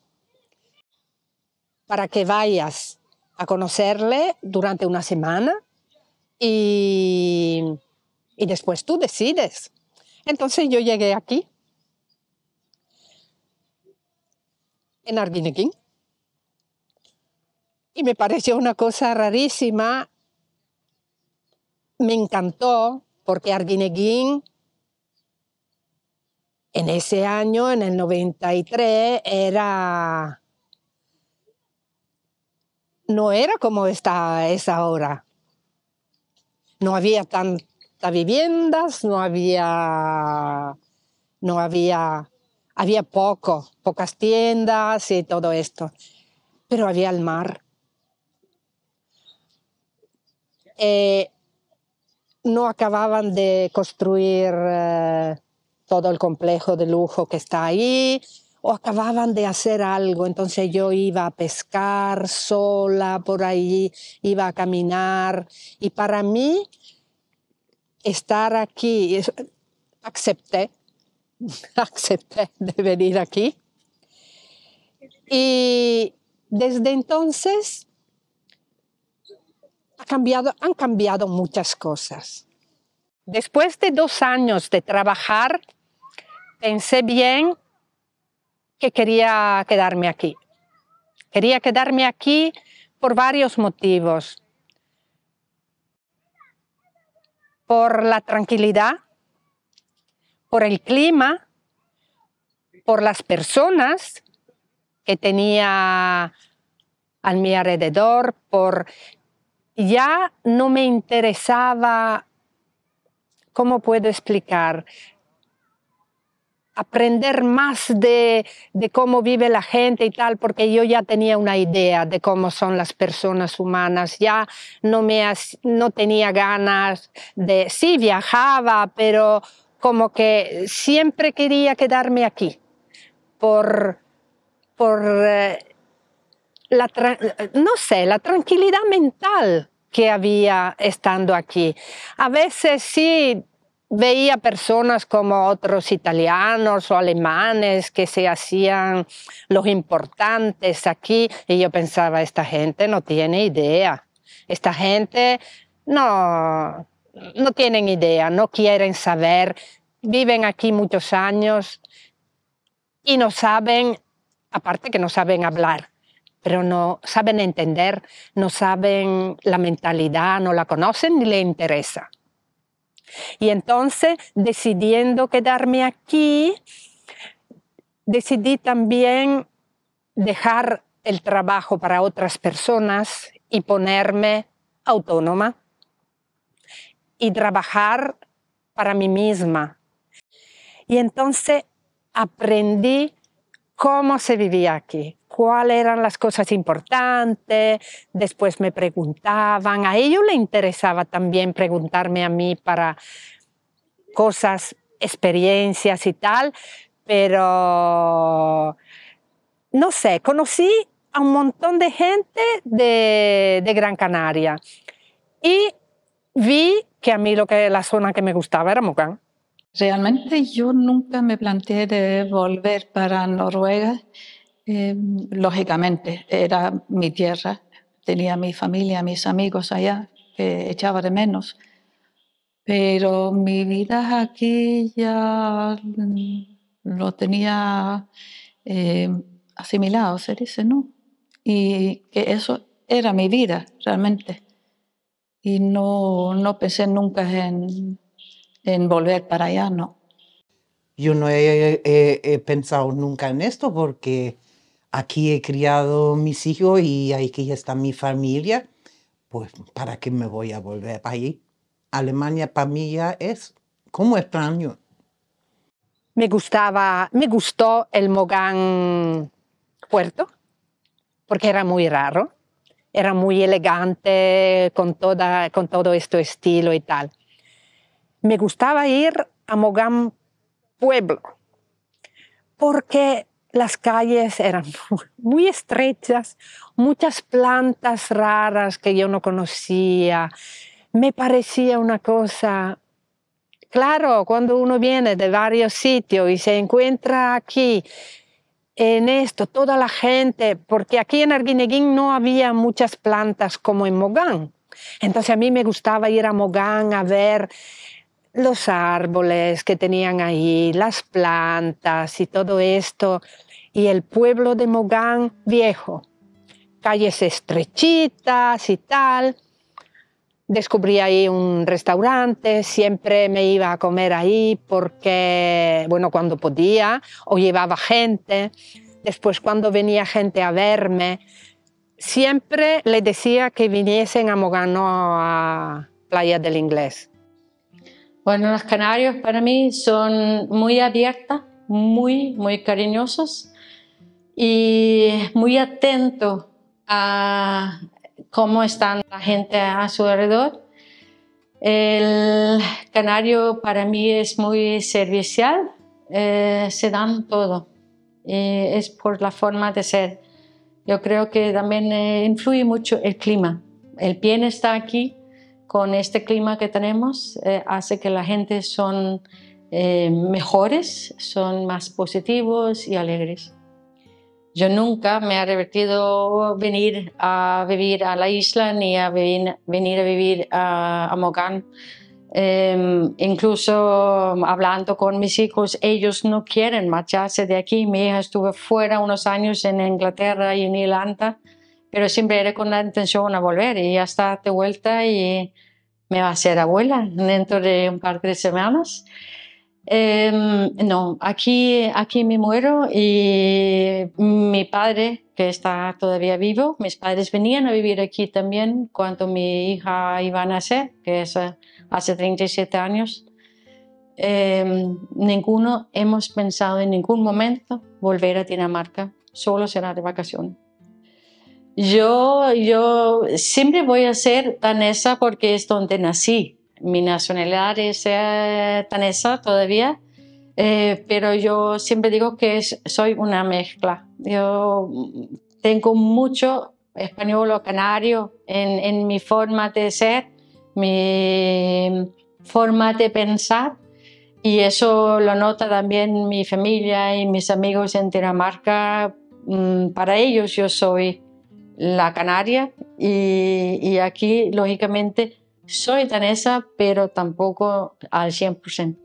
para que vayas a conocerle durante una semana y, después tú decides. Entonces yo llegué aquí, en Arbineguín, y me pareció una cosa rarísima. Me encantó porque Arguineguín en ese año, en el 93, era no era como está, esa hora. No había tantas viviendas, no había, no había, había poco, pocas tiendas y todo esto. Pero había el mar. Eh, no acababan de construir eh, todo el complejo de lujo que está ahí o acababan de hacer algo. Entonces yo iba a pescar sola por allí iba a caminar. Y para mí, estar aquí, acepté, acepté de venir aquí. Y desde entonces ha cambiado, han cambiado muchas cosas. Después de dos años de trabajar, pensé bien que quería quedarme aquí. Quería quedarme aquí por varios motivos. Por la tranquilidad, por el clima, por las personas que tenía a mi alrededor, por ya no me interesaba, ¿cómo puedo explicar? aprender más de, cómo vive la gente y tal, porque yo ya tenía una idea de cómo son las personas humanas, ya no, me, no tenía ganas de, sí viajaba, pero como que siempre quería quedarme aquí por, por eh, la, no sé, la tranquilidad mental que había estando aquí. A veces sí veía personas como otros italianos o alemanes que se hacían los importantes aquí y yo pensaba, esta gente no tiene idea, esta gente no, no tienen idea, no quieren saber, viven aquí muchos años y no saben, aparte que no saben hablar pero no saben entender, no saben la mentalidad, no la conocen ni le interesa. Y entonces, decidiendo quedarme aquí, decidí también dejar el trabajo para otras personas y ponerme autónoma y trabajar para mí misma. Y entonces aprendí cómo se vivía aquí, cuáles eran las cosas importantes, después me preguntaban, a ellos le interesaba también preguntarme a mí para cosas, experiencias y tal, pero no sé, conocí a un montón de gente de, Gran Canaria y vi que a mí lo que la zona que me gustaba era Mocán, Realmente yo nunca me planteé de volver para Noruega. Eh, lógicamente, era mi tierra, tenía mi familia, mis amigos allá, que echaba de menos. Pero mi vida aquí ya lo tenía eh, asimilado, se dice, ¿no? Y que eso era mi vida realmente. Y no, no pensé nunca en en volver para allá, no. Yo no he, pensado nunca en esto porque aquí he criado mis hijos y aquí está mi familia, pues ¿para qué me voy a volver para allí? Alemania para mí ya es como extraño. Me gustaba, me gustó el Mogán Puerto porque era muy raro, era muy elegante con, toda, con todo este estilo y tal me gustaba ir a Mogán Pueblo, porque las calles eran muy estrechas, muchas plantas raras que yo no conocía. Me parecía una cosa... Claro, cuando uno viene de varios sitios y se encuentra aquí, en esto, toda la gente, porque aquí en Arguineguín no había muchas plantas como en Mogán. Entonces a mí me gustaba ir a Mogán a ver los árboles que tenían ahí, las plantas y todo esto, y el pueblo de Mogán viejo, calles estrechitas y tal. Descubrí ahí un restaurante, siempre me iba a comer ahí porque, bueno, cuando podía o llevaba gente. Después cuando venía gente a verme, siempre le decía que viniesen a Mogán, no a Playa del Inglés bueno, los canarios para mí son muy abiertos, muy, muy cariñosos y muy atentos a cómo están la gente a su alrededor. El canario para mí es muy servicial, eh, se dan todo. es por la forma de ser. Yo creo que también eh, influye mucho el clima. El bien está aquí, con este clima que tenemos eh, hace que la gente son eh, mejores, son más positivos y alegres. Yo nunca me ha revertido venir a vivir a la isla ni a venir, a vivir a, Mogán. Em, incluso hablando con mis hijos, ellos no quieren marcharse de aquí. Mi hija estuvo fuera unos años en Inglaterra y en Irlanda pero siempre era con la intención de volver y ya está de vuelta y me va a ser abuela dentro de un par de semanas. Em, no, aquí, aquí me muero y mi padre, que está todavía vivo, mis padres venían a vivir aquí también cuando mi hija iba a nacer, que es eh, hace 37 años. Em, ninguno hemos pensado en ningún momento volver a Dinamarca, solo será de vacaciones. Yo, yo siempre voy a ser danesa porque es donde nací. Mi nacionalidad es danesa eh, todavía, eh, pero yo siempre digo que soy una mezcla. Yo tengo mucho español o canario en, en mi forma de ser, mi forma de pensar y eso lo nota también mi familia y mis amigos en Dinamarca. Mm, para ellos yo soy la canaria y, aquí, lógicamente, soy danesa, pero tampoco al 100%.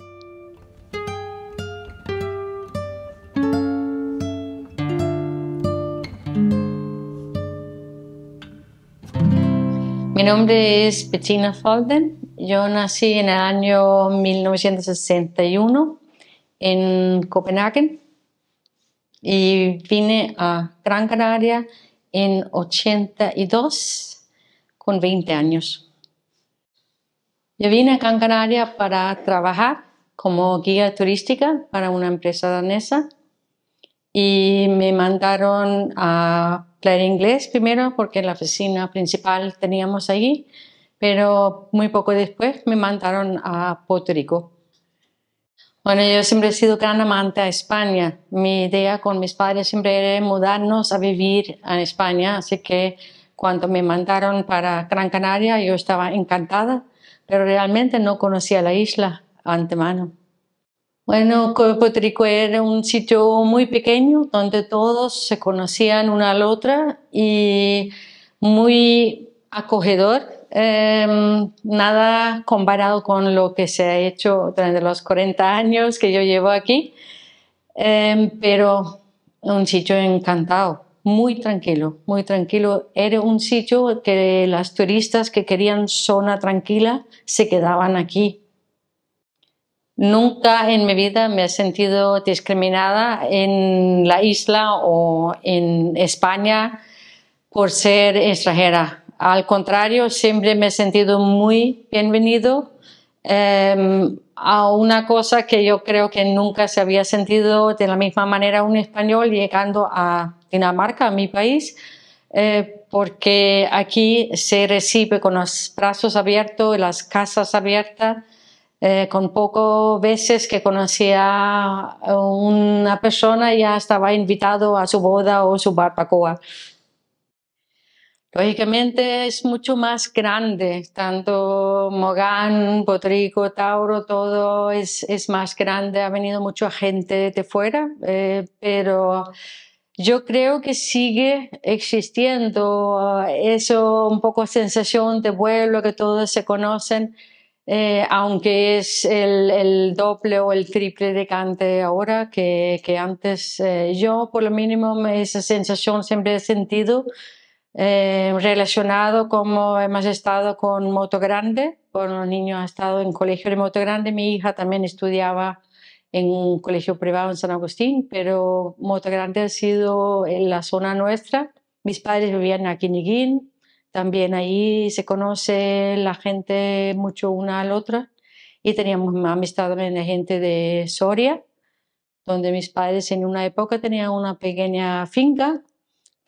Mi nombre es Bettina falden Yo nací en el año 1961 en Copenhague y vine a Gran Canaria en 82 con 20 años. Yo vine a Can Canaria para trabajar como guía turística para una empresa danesa y me mandaron a hablar inglés primero porque la oficina principal teníamos allí, pero muy poco después me mandaron a Puerto Rico bueno, yo siempre he sido gran amante a España. Mi idea con mis padres siempre era mudarnos a vivir en España, así que cuando me mandaron para Gran Canaria yo estaba encantada, pero realmente no conocía la isla antemano. Bueno, Copotrico era un sitio muy pequeño donde todos se conocían una al otra y muy acogedor Em, nada comparado con lo que se ha hecho durante los 40 años que yo llevo aquí, em, pero un sitio encantado, muy tranquilo, muy tranquilo. Era un sitio que las turistas que querían zona tranquila se quedaban aquí. Nunca en mi vida me he sentido discriminada en la isla o en España por ser extranjera al contrario, siempre me he sentido muy bienvenido em, a una cosa que yo creo que nunca se había sentido de la misma manera un español llegando a Dinamarca, a mi país, eh, porque aquí se recibe con los brazos abiertos las casas abiertas. Eh, con pocas veces que conocía a una persona ya estaba invitado a su boda o su barbacoa. Lógicamente es mucho más grande, tanto Mogán, Potrico, Tauro, todo es, es más grande, ha venido mucha gente de fuera, eh, pero yo creo que sigue existiendo eh, eso, un poco sensación de vuelo que todos se conocen, eh, aunque es el, el, doble o el triple de cante ahora que, que antes. Eh, yo por lo mínimo esa sensación siempre he sentido. Eh, relacionado como hemos estado con Moto Grande, con los niño ha estado en colegio de Moto Grande, mi hija también estudiaba en un colegio privado en San Agustín, pero Moto Grande ha sido en la zona nuestra. Mis padres vivían aquí en Iguín, también ahí se conoce la gente mucho una a la otra y teníamos amistad también de gente de Soria, donde mis padres en una época tenían una pequeña finca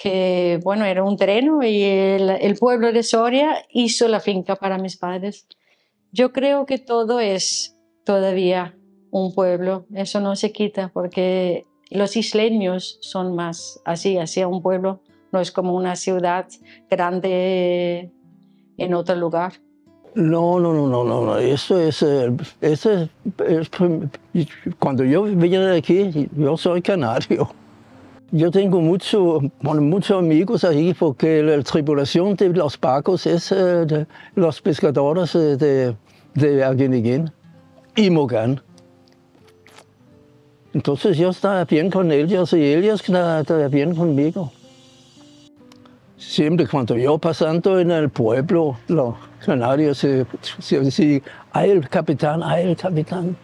que bueno, era un terreno y el, pueblo de Soria hizo la finca para mis padres. Yo creo que todo es todavía un pueblo, eso no se quita porque los isleños son más así, hacia un pueblo, no es como una ciudad grande en otro lugar. No, no, no, no, no, Eso es, eh, eso es, es cuando yo vine de aquí, yo soy canario. Yo tengo mucho, muchos amigos ahí porque la tripulación de los barcos es eh, de los pescadores eh, de, de y Mogán. Entonces yo estaba bien con ellos y ellos estaban bien conmigo. Siempre cuando yo pasando en el pueblo, los canarios, se eh, se el capitán, hay el capitán.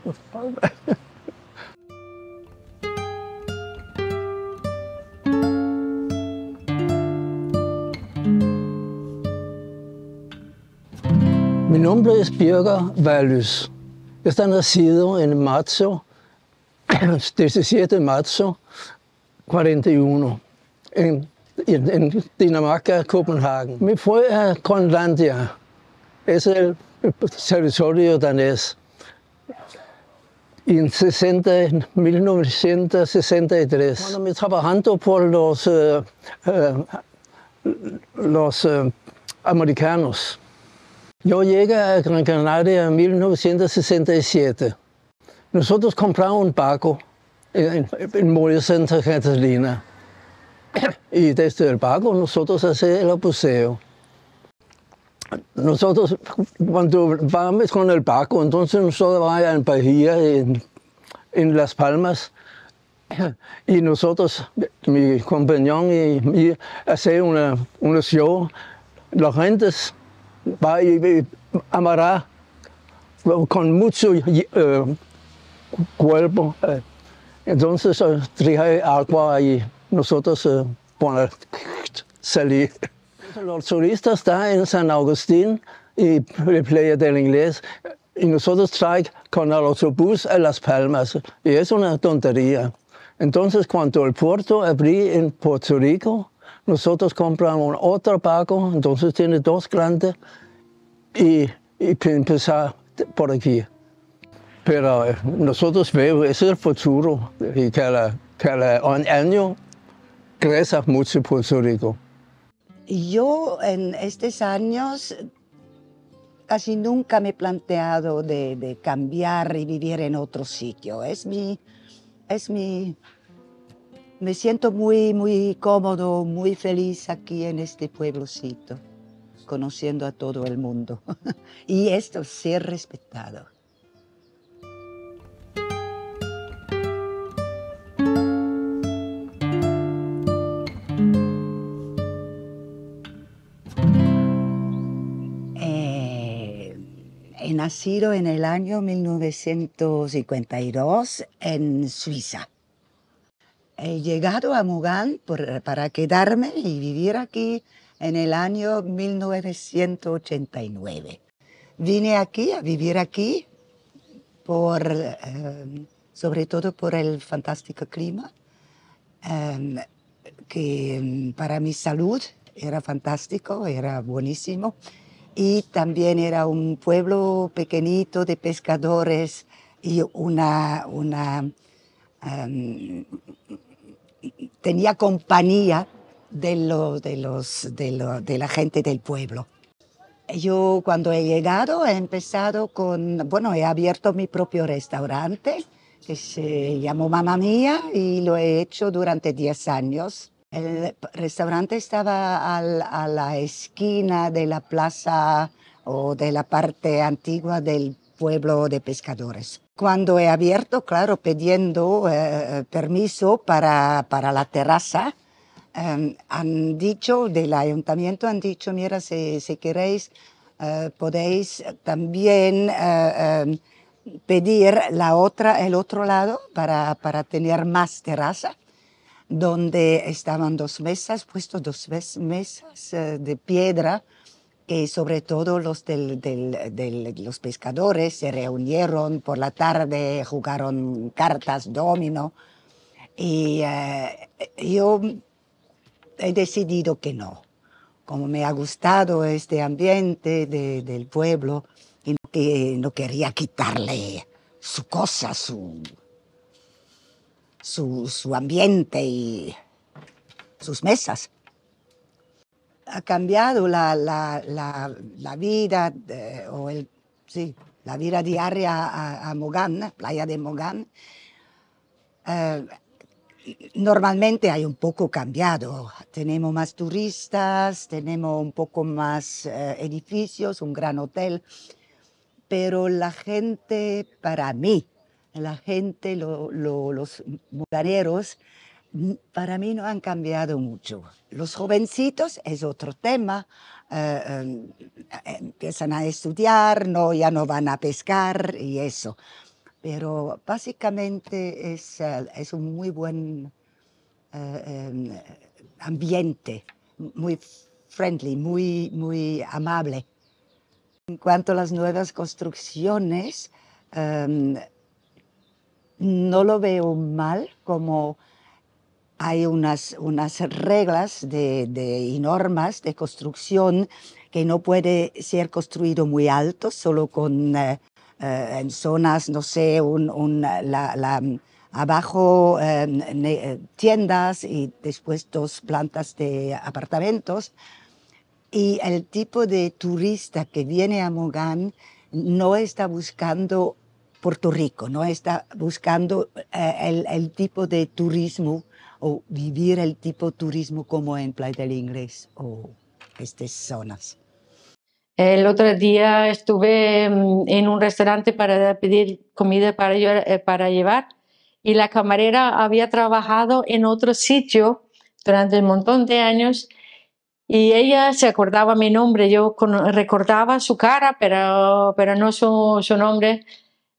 Mi nombre es Valus. Esta Estoy nacido en marzo, 17 de marzo de en, en, Dinamarca, Copenhagen. Me fui a Groenlandia, es el territorio danés. En 1963, cuando me trabajando por los, eh, eh, eh, americanos, yo llegué a Gran Canaria en 1967. Nosotros compramos un barco eh, en, en Santa Catalina. Y desde el barco nosotros hacemos el buceo. Nosotros, cuando vamos con el barco, entonces nosotros vamos en Bahía, en, Las Palmas, y nosotros, mi compañero y, yo, hacemos una, show. La gente va y amará con mucho eh, cuerpo. Eh, entonces eh, traje agua y nosotros eh, salir. Los turistas están en San Agustín y la playa del inglés y nosotros traemos con el autobús a Las Palmas y es una tontería. Entonces cuando el puerto abrí en Puerto Rico, nosotros compramos otro barco, entonces tiene dos grandes y, y empezar por aquí. Pero eh, nosotros vemos, ese es el futuro y cada, cada año crece mucho Puerto Rico. Yo en estos años casi nunca me he planteado de, de cambiar y vivir en otro sitio. Es mi, es mi me siento muy, muy cómodo, muy feliz aquí en este pueblocito, conociendo a todo el mundo. y esto, ser respetado. Eh, he nacido en el año 1952 en Suiza he llegado a Mugán para quedarme y vivir aquí en el año 1989. Vine aquí a vivir aquí por, em, sobre todo por el fantástico clima, em, que em, para mi salud era fantástico, era buenísimo. Y también era un pueblo pequeñito de pescadores y una, una tenía compañía de, de, los, la gente del pueblo. Yo cuando he llegado he empezado con, bueno, he abierto mi propio restaurante que se llamó Mamá Mía y lo he hecho durante 10 años. El restaurante estaba a la esquina de la plaza o de la parte antigua del pueblo de pescadores cuando he abierto, claro, pidiendo eh, permiso para, la terraza, em, han dicho, del ayuntamiento han dicho, mira, si, queréis, eh, podéis también eh, em, pedir la otra, el otro lado para, para, tener más terraza, donde estaban dos mesas, puestos dos mesas de piedra, que eh, sobre todo los, del, los pescadores se reunieron por la tarde, jugaron cartas, domino, y eh, yo he decidido que no. Como me ha gustado este ambiente del pueblo, y que no quería quitarle su cosa, su, su ambiente y sus mesas ha cambiado la, la, la, vida o el, sí, la vida diaria a, Mogán, playa de Mogán. Eh, normalmente hay un poco cambiado. Tenemos más turistas, tenemos un poco más eh, edificios, un gran hotel, pero la gente, para mí, la gente, los moganeros, para mí no han cambiado mucho. Los jovencitos es otro tema. Eh, em, eh, empiezan a estudiar, no, ya no van a pescar y eso. Pero básicamente es, eh, un muy buen em, ambiente, muy friendly, muy, muy amable. En cuanto a las nuevas construcciones, em, no lo veo mal como hay unas, unas reglas de, y normas de construcción que no puede ser construido muy alto, solo con eh, eh, en zonas, no sé, un, abajo em, eh, tiendas y después dos plantas de apartamentos. Y el tipo de turista que viene a Mogán no está buscando Puerto Rico, no está buscando el, el tipo de turismo o vivir el tipo turismo como en Playa del Inglés o estas zonas. El otro día estuve mm, en un restaurante para pedir comida para, eh, para llevar y la camarera había trabajado en otro sitio durante un montón de años y ella se acordaba mi nombre, yo recordaba su cara, pero, pero no su, su nombre.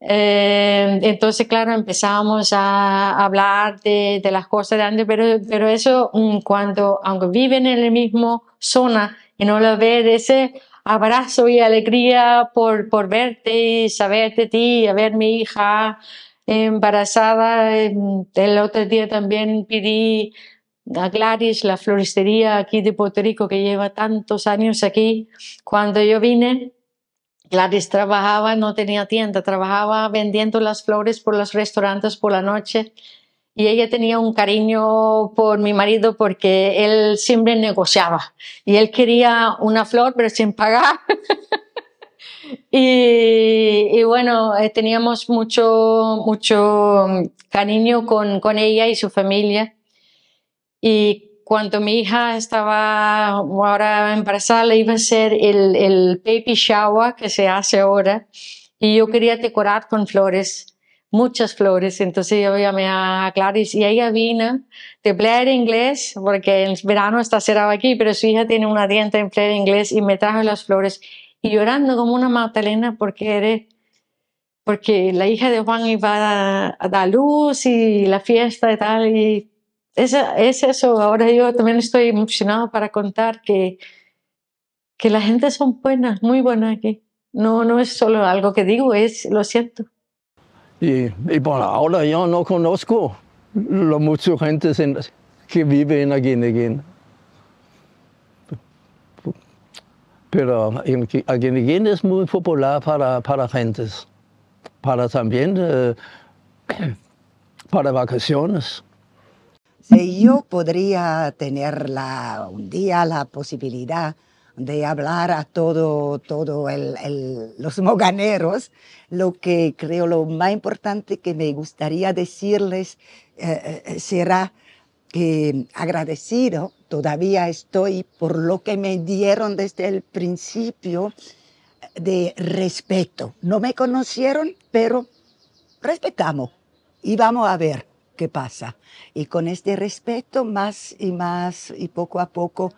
Eh, entonces, claro, empezamos a hablar de, de las cosas de antes, pero, pero eso mm, cuando, aunque viven en la misma zona y no lo ve ese abrazo y alegría por, por verte y saber de ti, a ver mi hija embarazada. Em, el otro día también pedí a Gladys, la floristería aquí de Puerto Rico que lleva tantos años aquí, cuando yo vine, Gladys trabajaba, no tenía tienda, trabajaba vendiendo las flores por los restaurantes por la noche. Y ella tenía un cariño por mi marido porque él siempre negociaba. Y él quería una flor, pero sin pagar. Y, bueno, eh, teníamos mucho, mucho cariño con, con, ella y su familia. Y cuando mi hija estaba ahora embarazada, le iba a ser el, el baby shower que se hace ahora y yo quería decorar con flores, muchas flores. Entonces yo llamé a Clarice y ella vino de Blair Inglés, porque en verano está cerrado aquí, pero su hija tiene una dieta en Blair Inglés y me trajo las flores y llorando como una Magdalena porque eres porque la hija de Juan iba a dar luz y la fiesta y tal, y es, eso. Ahora yo también estoy emocionado para contar que, que la gente son buenas, muy buena aquí. No, no es solo algo que digo, es lo siento. Y, y ahora yo no conozco lo mucho gente que vive en Aguineguín. Pero Aguineguín es muy popular para, para gentes, para también eh, para vacaciones. Si yo podría tener un día la posibilidad de hablar a todos todo los moganeros, lo que creo lo más importante que me gustaría decirles eh, eh, será que agradecido todavía estoy por lo que me dieron desde el principio de respeto. No me conocieron, pero respetamos y vamos a ver pasa. Y con este respeto más y más y poco a poco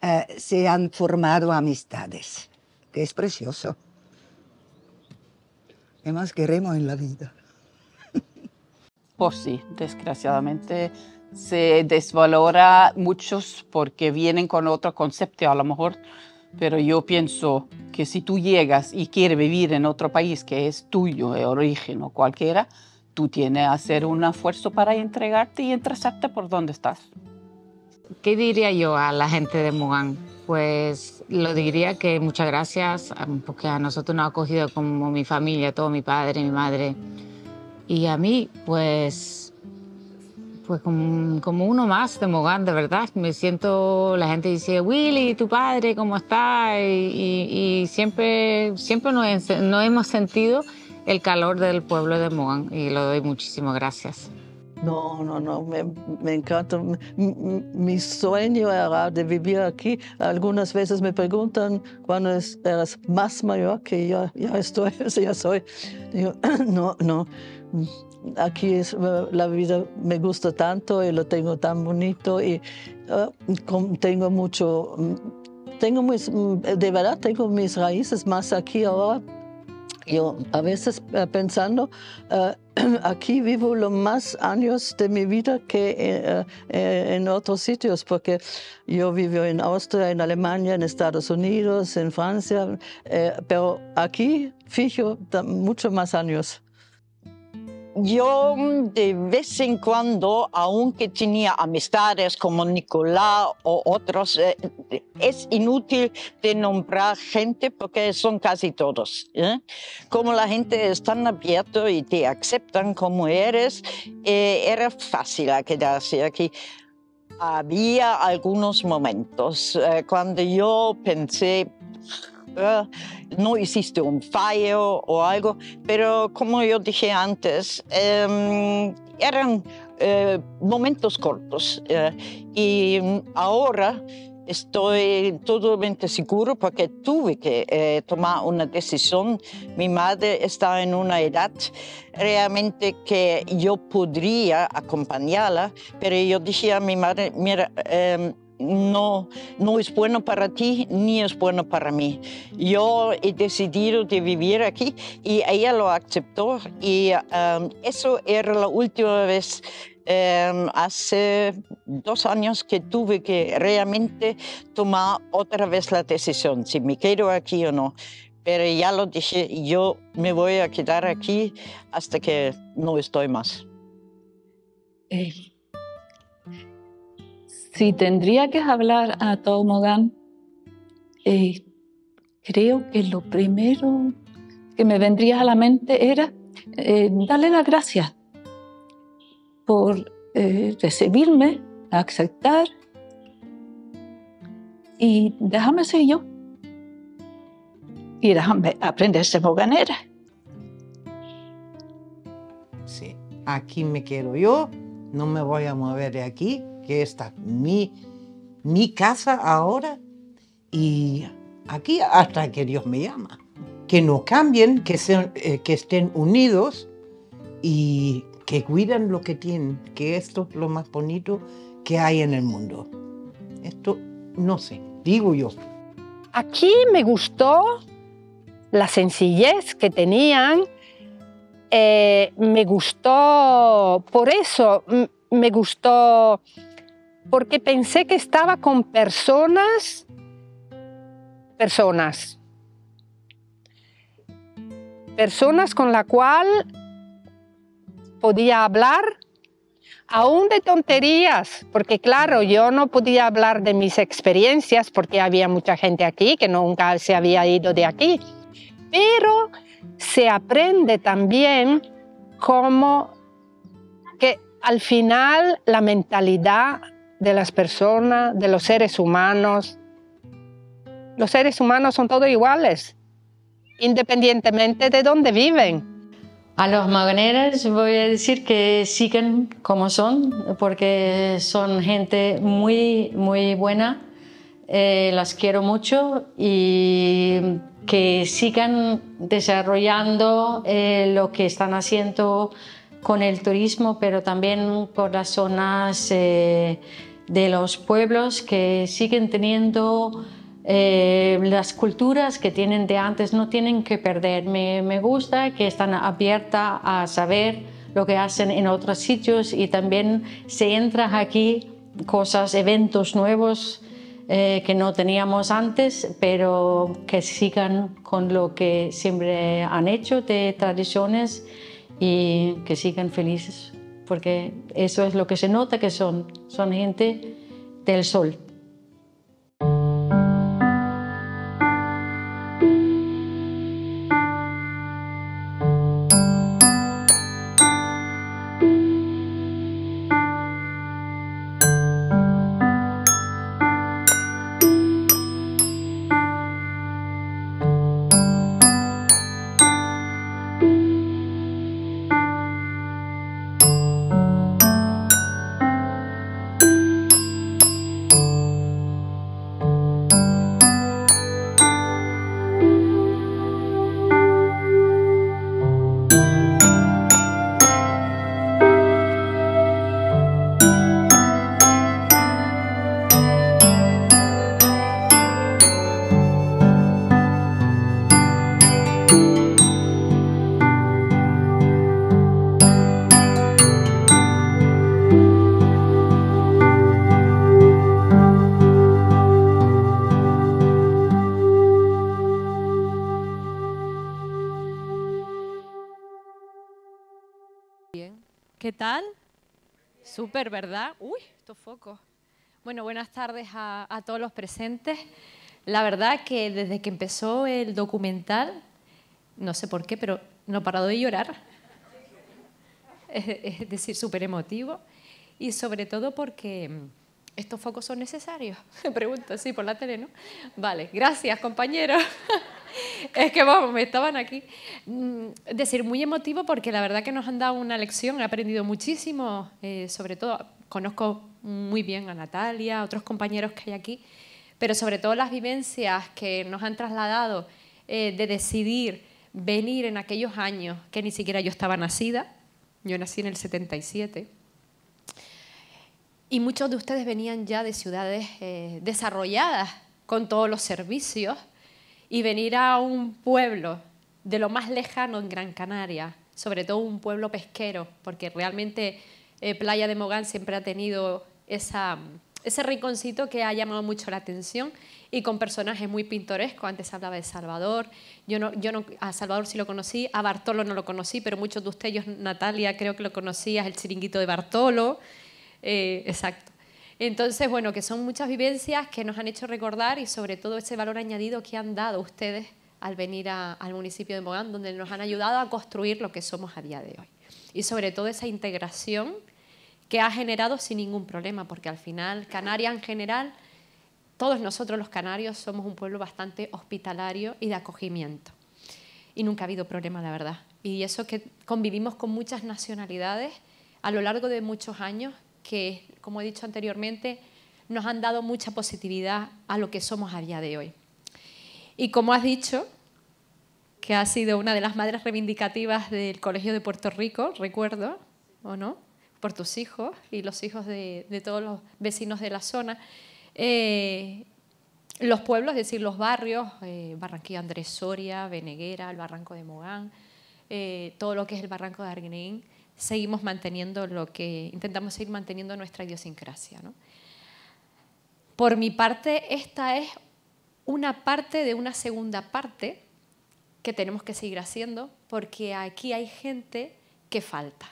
eh, se han formado amistades, que es precioso. ¿Qué más queremos en la vida? Pues sí, desgraciadamente se desvalora muchos porque vienen con otro concepto a lo mejor, pero yo pienso que si tú llegas y quieres vivir en otro país que es tuyo, de origen o cualquiera, tú tienes que hacer un esfuerzo para entregarte y entrasarte por dónde estás. ¿Qué diría yo a la gente de Mogán? Pues lo diría que muchas gracias, ah, porque a nosotros nos ha acogido como mi familia, todo mi padre, y mi madre. Y a mí, pues, pues como, uno más de Mogán, de verdad. Me siento, la gente dice, Willy, tu padre, ¿cómo está? Y, siempre, siempre nos hemos sentido el calor del pueblo de Moan y lo doy muchísimas gracias. No, no, no, me, encanta. Mi, sueño era de vivir aquí. Algunas veces me preguntan cuándo es, más mayor que yo, ya estoy, ya soy. no, no, aquí es, eh, la vida me gusta tanto y lo tengo tan bonito y eh, tengo mucho, mm, tengo mis, mm, de verdad tengo mis raíces más aquí ahora yo a veces eh, pensando, eh, aquí vivo los más años de mi vida que eh, en otros sitios, porque yo vivo en Austria, en Alemania, en Estados Unidos, en Francia, pero aquí fijo mucho más años. Yo mm, de vez en cuando, aunque tenía amistades como Nicolás o otros, eh, es inútil de nombrar gente porque son casi todos. ¿eh? Como la gente es tan abierta y te aceptan como eres, eh, era fácil quedarse aquí. Había algunos momentos cuando yo pensé, Ah, no hiciste un fallo o algo, pero como yo dije antes, em, eran eh, momentos cortos eh, y ahora estoy totalmente seguro porque tuve que eh, tomar una decisión. Mi madre está en una edad realmente que yo podría acompañarla, pero yo dije a mi madre, mira, em, no, no es bueno para ti ni es bueno para mí. Yo he decidido de vivir aquí y ella lo aceptó y um, eso era la última vez. Um, hace dos años que tuve que realmente tomar otra vez la decisión, si me quedo aquí o no. Pero ya lo dije, yo me voy a quedar aquí hasta que no estoy más si tendría que hablar a Tomogan, eh, creo que lo primero que me vendría a la mente era eh, darle las gracias por eh, recibirme, aceptar y déjame ser yo. Y déjame aprenderse moganera. Sí, aquí me quiero yo, no me voy a mover de aquí que esta mi, mi casa ahora y aquí hasta que Dios me llama. Que no cambien, que, sean, eh, que estén unidos y que cuidan lo que tienen, que esto es lo más bonito que hay en el mundo. Esto no sé, digo yo. Aquí me gustó la sencillez que tenían, eh, me gustó, por eso me gustó porque pensé que estaba con personas, personas, personas con la cual podía hablar, aún de tonterías, porque claro, yo no podía hablar de mis experiencias porque había mucha gente aquí que nunca se había ido de aquí, pero se aprende también cómo que al final la mentalidad de las personas, de los seres humanos. Los seres humanos son todos iguales, independientemente de dónde viven. A los magoneros voy a decir que siguen como son, porque son gente muy, muy buena. Eh, las quiero mucho y que sigan desarrollando eh, lo que están haciendo con el turismo, pero también por las zonas eh, de los pueblos que siguen teniendo eh, las culturas que tienen de antes, no tienen que perder. Me, gusta que están abiertas a saber lo que hacen en otros sitios y también se entran aquí cosas, eventos nuevos eh, que no teníamos antes, pero que sigan con lo que siempre han hecho de tradiciones y que sigan felices porque eso es lo que se nota, que son, son gente del sol. tal? Súper, ¿verdad? Uy, estos focos. Bueno, buenas tardes a, todos los presentes. La verdad que desde que empezó el documental, no sé por qué, pero no he parado de llorar. Es, es decir, súper emotivo. Y sobre todo porque mm, estos focos son necesarios. Me pregunto, sí, por la tele, ¿no? Vale, gracias, compañeros. es que vamos, me estaban aquí. Mm, decir, muy emotivo porque la verdad que nos han dado una lección, he aprendido muchísimo, eh, sobre todo conozco muy bien a Natalia, a otros compañeros que hay aquí, pero sobre todo las vivencias que nos han trasladado eh, de decidir venir en aquellos años que ni siquiera yo estaba nacida, yo nací en el 77, y muchos de ustedes venían ya de ciudades eh, desarrolladas con todos los servicios, y venir a un pueblo de lo más lejano en Gran Canaria, sobre todo un pueblo pesquero, porque realmente eh, Playa de Mogán siempre ha tenido esa, ese rinconcito que ha llamado mucho la atención y con personajes muy pintorescos. Antes hablaba de Salvador, yo no, yo no, a Salvador sí lo conocí, a Bartolo no lo conocí, pero muchos de ustedes, Natalia, creo que lo conocías, el chiringuito de Bartolo. Eh, exacto. Entonces, bueno, que son muchas vivencias que nos han hecho recordar y sobre todo ese valor añadido que han dado ustedes al venir al municipio de Mogán, donde nos han ayudado a construir lo que somos a día de hoy. Y sobre todo esa integración que ha generado sin ningún problema, porque al final Canarias en general, todos nosotros los canarios somos un pueblo bastante hospitalario y de acogimiento. Y nunca ha habido problema, la verdad. Y eso que convivimos con muchas nacionalidades a lo largo de muchos años que, como he dicho anteriormente, nos han dado mucha positividad a lo que somos a día de hoy. Y como has dicho, que ha sido una de las madres reivindicativas del Colegio de Puerto Rico, recuerdo, ¿o no? Por tus hijos y los hijos de, todos los vecinos de la zona. Eh, los pueblos, es decir, los barrios, eh, Barranquilla Andrés Soria, Beneguera, el Barranco de Mogán, eh, todo lo que es el Barranco de Arguineín, seguimos manteniendo lo que, intentamos seguir manteniendo nuestra idiosincrasia. Por mi parte, esta es una parte de una segunda parte que tenemos que seguir haciendo porque aquí hay gente que falta.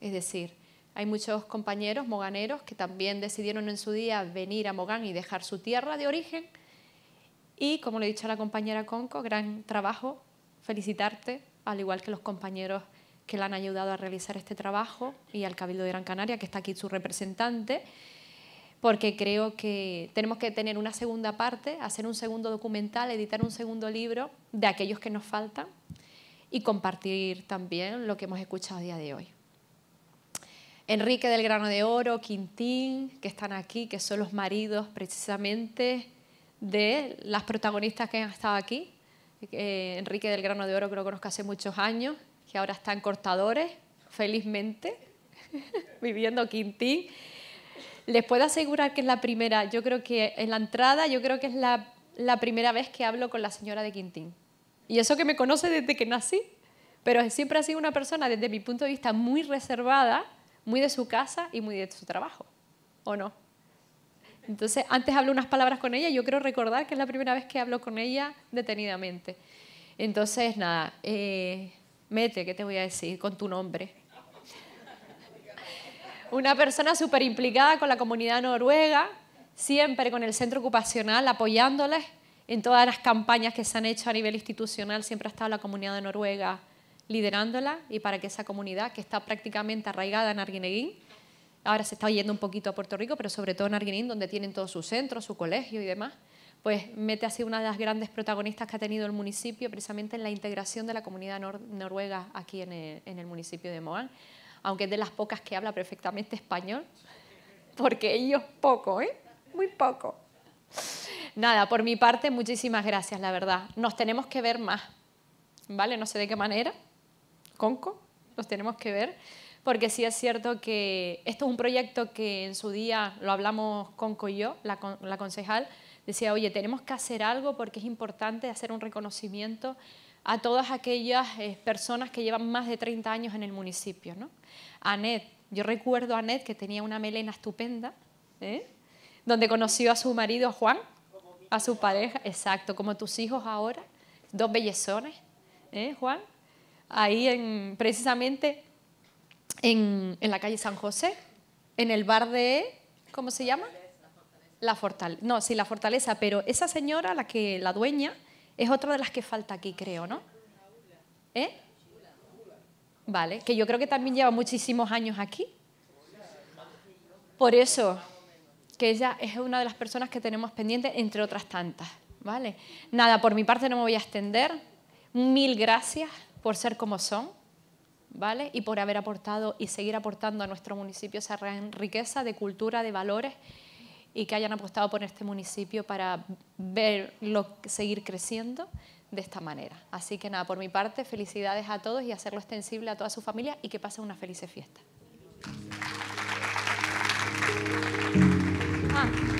Es decir, hay muchos compañeros moganeros que también decidieron en su día venir a Mogán y dejar su tierra de origen. Y como le he dicho a la compañera Conco, gran trabajo, felicitarte, al igual que los compañeros que la han ayudado a realizar este trabajo y al Cabildo de Gran Canaria, que está aquí su representante, porque creo que tenemos que tener una segunda parte, hacer un segundo documental, editar un segundo libro de aquellos que nos faltan y compartir también lo que hemos escuchado a día de hoy. Enrique del Grano de Oro, Quintín, que están aquí, que son los maridos precisamente de las protagonistas que han estado aquí. Eh, Enrique del Grano de Oro creo que lo conozco hace muchos años que ahora están Cortadores, felizmente, viviendo Quintín. Les puedo asegurar que es la primera, yo creo que en la entrada, yo creo que es la, la primera vez que hablo con la señora de Quintín. Y eso que me conoce desde que nací, pero siempre ha sido una persona, desde mi punto de vista, muy reservada, muy de su casa y muy de su trabajo, ¿o no? Entonces, antes hablo unas palabras con ella, yo creo recordar que es la primera vez que hablo con ella detenidamente. Entonces, nada, eh, mete, ¿qué te voy a decir? Con tu nombre. Una persona súper implicada con la comunidad noruega, siempre con el centro ocupacional, apoyándoles en todas las campañas que se han hecho a nivel institucional, siempre ha estado la comunidad de Noruega liderándola y para que esa comunidad que está prácticamente arraigada en Arguineguín, ahora se está yendo un poquito a Puerto Rico, pero sobre todo en Arguineguín, donde tienen todos sus centros, su colegio y demás, pues mete así una de las grandes protagonistas que ha tenido el municipio, precisamente en la integración de la comunidad noruega aquí en el, municipio de Moan, aunque es de las pocas que habla perfectamente español, porque ellos poco, ¿eh? Muy poco. Nada, por mi parte, muchísimas gracias, la verdad. Nos tenemos que ver más, ¿vale? No sé de qué manera, conco, nos tenemos que ver, porque sí es cierto que esto es un proyecto que en su día lo hablamos conco y yo, la concejal, decía, oye, tenemos que hacer algo porque es importante hacer un reconocimiento a todas aquellas eh, personas que llevan más de 30 años en el municipio. ¿no? Anet, yo recuerdo a Anet que tenía una melena estupenda, ¿eh? donde conoció a su marido Juan, a su pareja, exacto, como tus hijos ahora, dos bellezones, ¿eh, Juan, ahí en, precisamente en, en, la calle San José, en el bar de, ¿cómo se llama? La fortaleza, no, sí, la fortaleza, pero esa señora, la que la dueña, es otra de las que falta aquí, creo, ¿no? ¿Eh? Vale, que yo creo que también lleva muchísimos años aquí. Por eso, que ella es una de las personas que tenemos pendientes, entre otras tantas. ¿Vale? Nada, por mi parte no me voy a extender. Mil gracias por ser como son, ¿vale? Y por haber aportado y seguir aportando a nuestro municipio esa riqueza de cultura, de valores y que hayan apostado por este municipio para verlo seguir creciendo de esta manera. Así que nada, por mi parte, felicidades a todos y hacerlo extensible a toda su familia y que pasen una feliz fiesta. Ah.